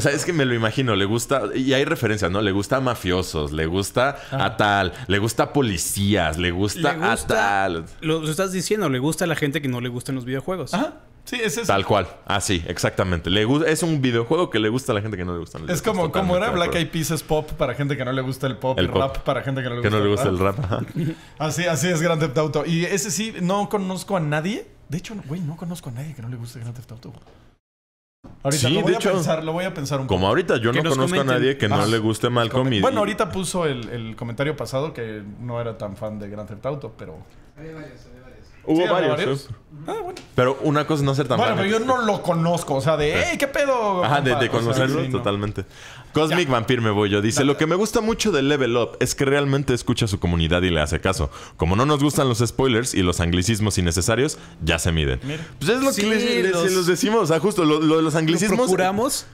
sea, es que me lo imagino, le gusta. Y hay referencias, ¿no? Le gusta a mafiosos, le gusta a tal, le gusta a policías, le gusta, le a tal. Lo estás diciendo, le gusta a la gente que no le gusta en los videojuegos. Ajá. Sí, es Tal cual. Así, ah, exactamente. Le es un videojuego que le gusta a la gente que no le gusta. el es como, como era Black Eyed Peas pop para gente que no le gusta el pop, el rap para gente que no le gusta, el rap. *laughs* así, así es Grand Theft Auto. Y ese sí, no conozco a nadie. De hecho, güey, no, conozco a nadie que no le guste Grand Theft Auto. Ahorita sí, lo, voy de a hecho, pensar, lo voy a pensar un poco. Como ahorita yo no conozco a nadie que no ah, le guste Malcolm. bueno, ahorita puso el, comentario pasado que no era tan fan de Grand Theft Auto, pero... Hubo varios. Ah, pero una cosa no ser tan Bueno, pero yo no lo conozco. O sea, de, ¡Eh! ¿qué pedo? Ajá, de, conocerlo totalmente. Cosmic Vampir me voy yo. Dice, lo que me gusta mucho de Level Up es que realmente escucha a su comunidad y le hace caso. Como no nos gustan los spoilers y los anglicismos innecesarios, ya se miden. Pues es lo que les, decimos. O sea, justo lo, los anglicismos... ¿Lo procuramos?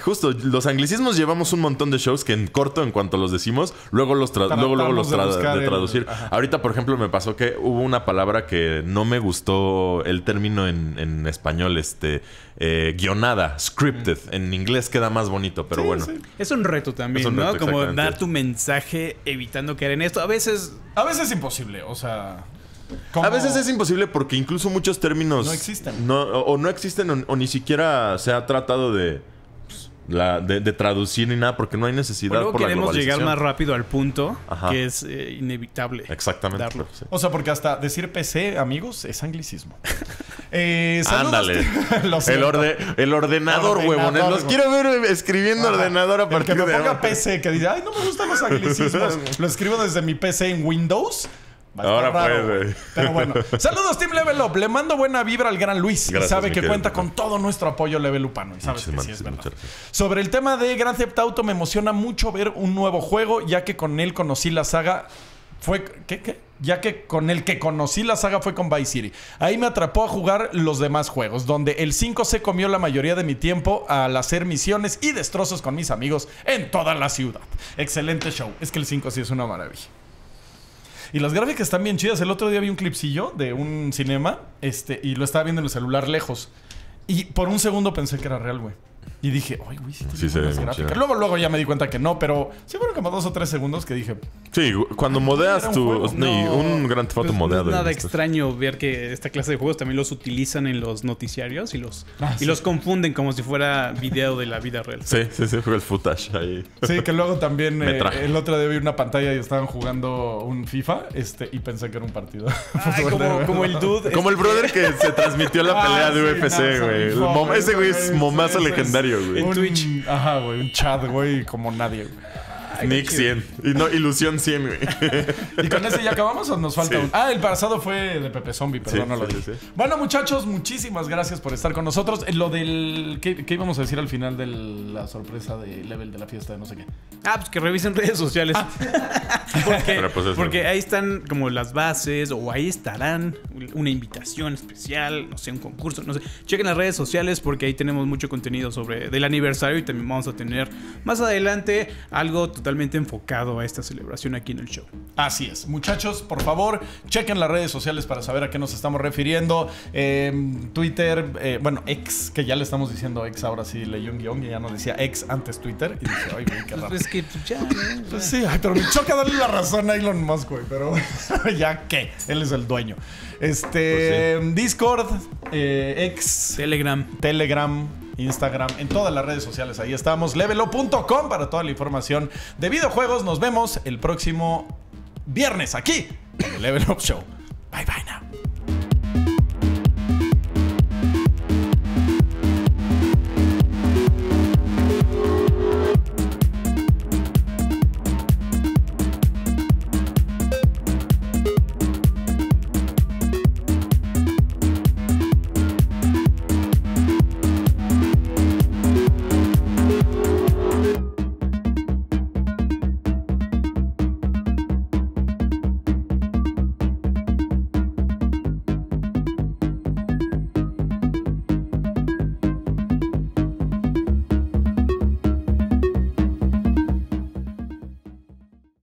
Justo, los anglicismos llevamos un montón de shows que en corto, en cuanto los decimos, luego los, luego, los de, traducir. Ahorita, por ejemplo, me pasó que hubo una palabra que no me gustó el término en, español, este, eh, guionada, scripted. Mm. En inglés queda más bonito, pero bueno. Es un reto también, ¿no? Como dar tu mensaje evitando que en esto. A veces... A veces es imposible, o sea... A veces es imposible porque incluso muchos términos... No existen. o, no existen o ni siquiera se ha tratado de de, traducir ni nada, porque no hay necesidad. la queremos llegar más rápido al punto que es eh, inevitable. Exactamente. O sea, porque hasta decir PC, amigos, es anglicismo. *laughs* eh, Ándale. *laughs* el, el ordenador, huevones. Los quiero ver eh, escribiendo ah, ordenador a que me ponga PC, que dice ay, no me gustan los anglicismos. *laughs* Lo escribo desde mi PC en Windows. Ahora Pero bueno. *laughs* Saludos, Team Level Up. Le mando buena vibra al gran Luis. sabe que cuenta con todo nuestro apoyo Level Upano. Y que sí Sobre el tema de Grand Theft Auto, me emociona mucho ver un nuevo juego, ya que con él conocí la saga. Fue. ¿Qué? ya que con el que conocí la saga fue con Vice City. Ahí me atrapó a jugar los demás juegos, donde el 5 se comió la mayoría de mi tiempo al hacer misiones y destrozos con mis amigos en toda la ciudad. Excelente show. Es que el 5 sí es una maravilla. Y las gráficas están bien chidas. El otro día vi un clipsillo de un cinema este, y lo estaba viendo en el celular lejos. Y por un segundo pensé que era real, güey. Y dije, ay, güey, sí, se Luego, luego ya me di cuenta que no, pero sí fueron como dos o tres segundos que dije. Sí, cuando modeas tú un gran foto pues, nada extraño ver que esta clase de juegos también los utilizan en los noticiarios y los, ah, y los confunden como si fuera video de la vida real. Sí, sí, sí, fue el footage ahí. Sí, que luego también eh, el otro día vi una pantalla y estaban jugando un FIFA este, y pensé que era un partido. Ah, como, el dude. Como el este. brother que se transmitió la *laughs* ah, pelea de UFC, güey. ese güey es momazo legendario legendario, güey. En Twitch. Ajá, güey, un chat, güey, como nadie, güey. Nick 100. Y no, Ilusión 100, güey. ¿Y con ese ya acabamos o nos falta un? Ah, el pasado fue de Pepe Zombie, perdón, no lo Bueno, muchachos, muchísimas gracias por estar con nosotros. Eh, lo del. ¿Qué, íbamos a decir al final de la sorpresa de level de la fiesta de no sé qué? Ah, pues que revisen redes sociales. Ah. *laughs* porque, pues, porque ahí están como las bases, o ahí estarán una invitación especial, no sé, un concurso, no sé. Chequen las redes sociales porque ahí tenemos mucho contenido sobre del aniversario y también vamos a tener más adelante algo totalmente enfocado a esta celebración aquí en el show. Así es. Muchachos, por favor, chequen las redes sociales para saber a qué nos estamos refiriendo. Em, Twitter, eh, bueno, ex, que ya le estamos diciendo ex ahora sí, leyó un guión y ya nos decía ex antes Twitter. Y dice, ay, qué *laughs* pues Es que pues ya, *laughs* pues sí, pero me choca darle la razón a Elon Musk, güey, pero *laughs* ya que, él es el dueño. Este, Discord, ex. Eh, Telegram. Telegram. Instagram, en todas las redes sociales. Ahí estamos. Levelo.com para toda la información de videojuegos. Nos vemos el próximo viernes aquí en el Level Up Show. Bye bye now.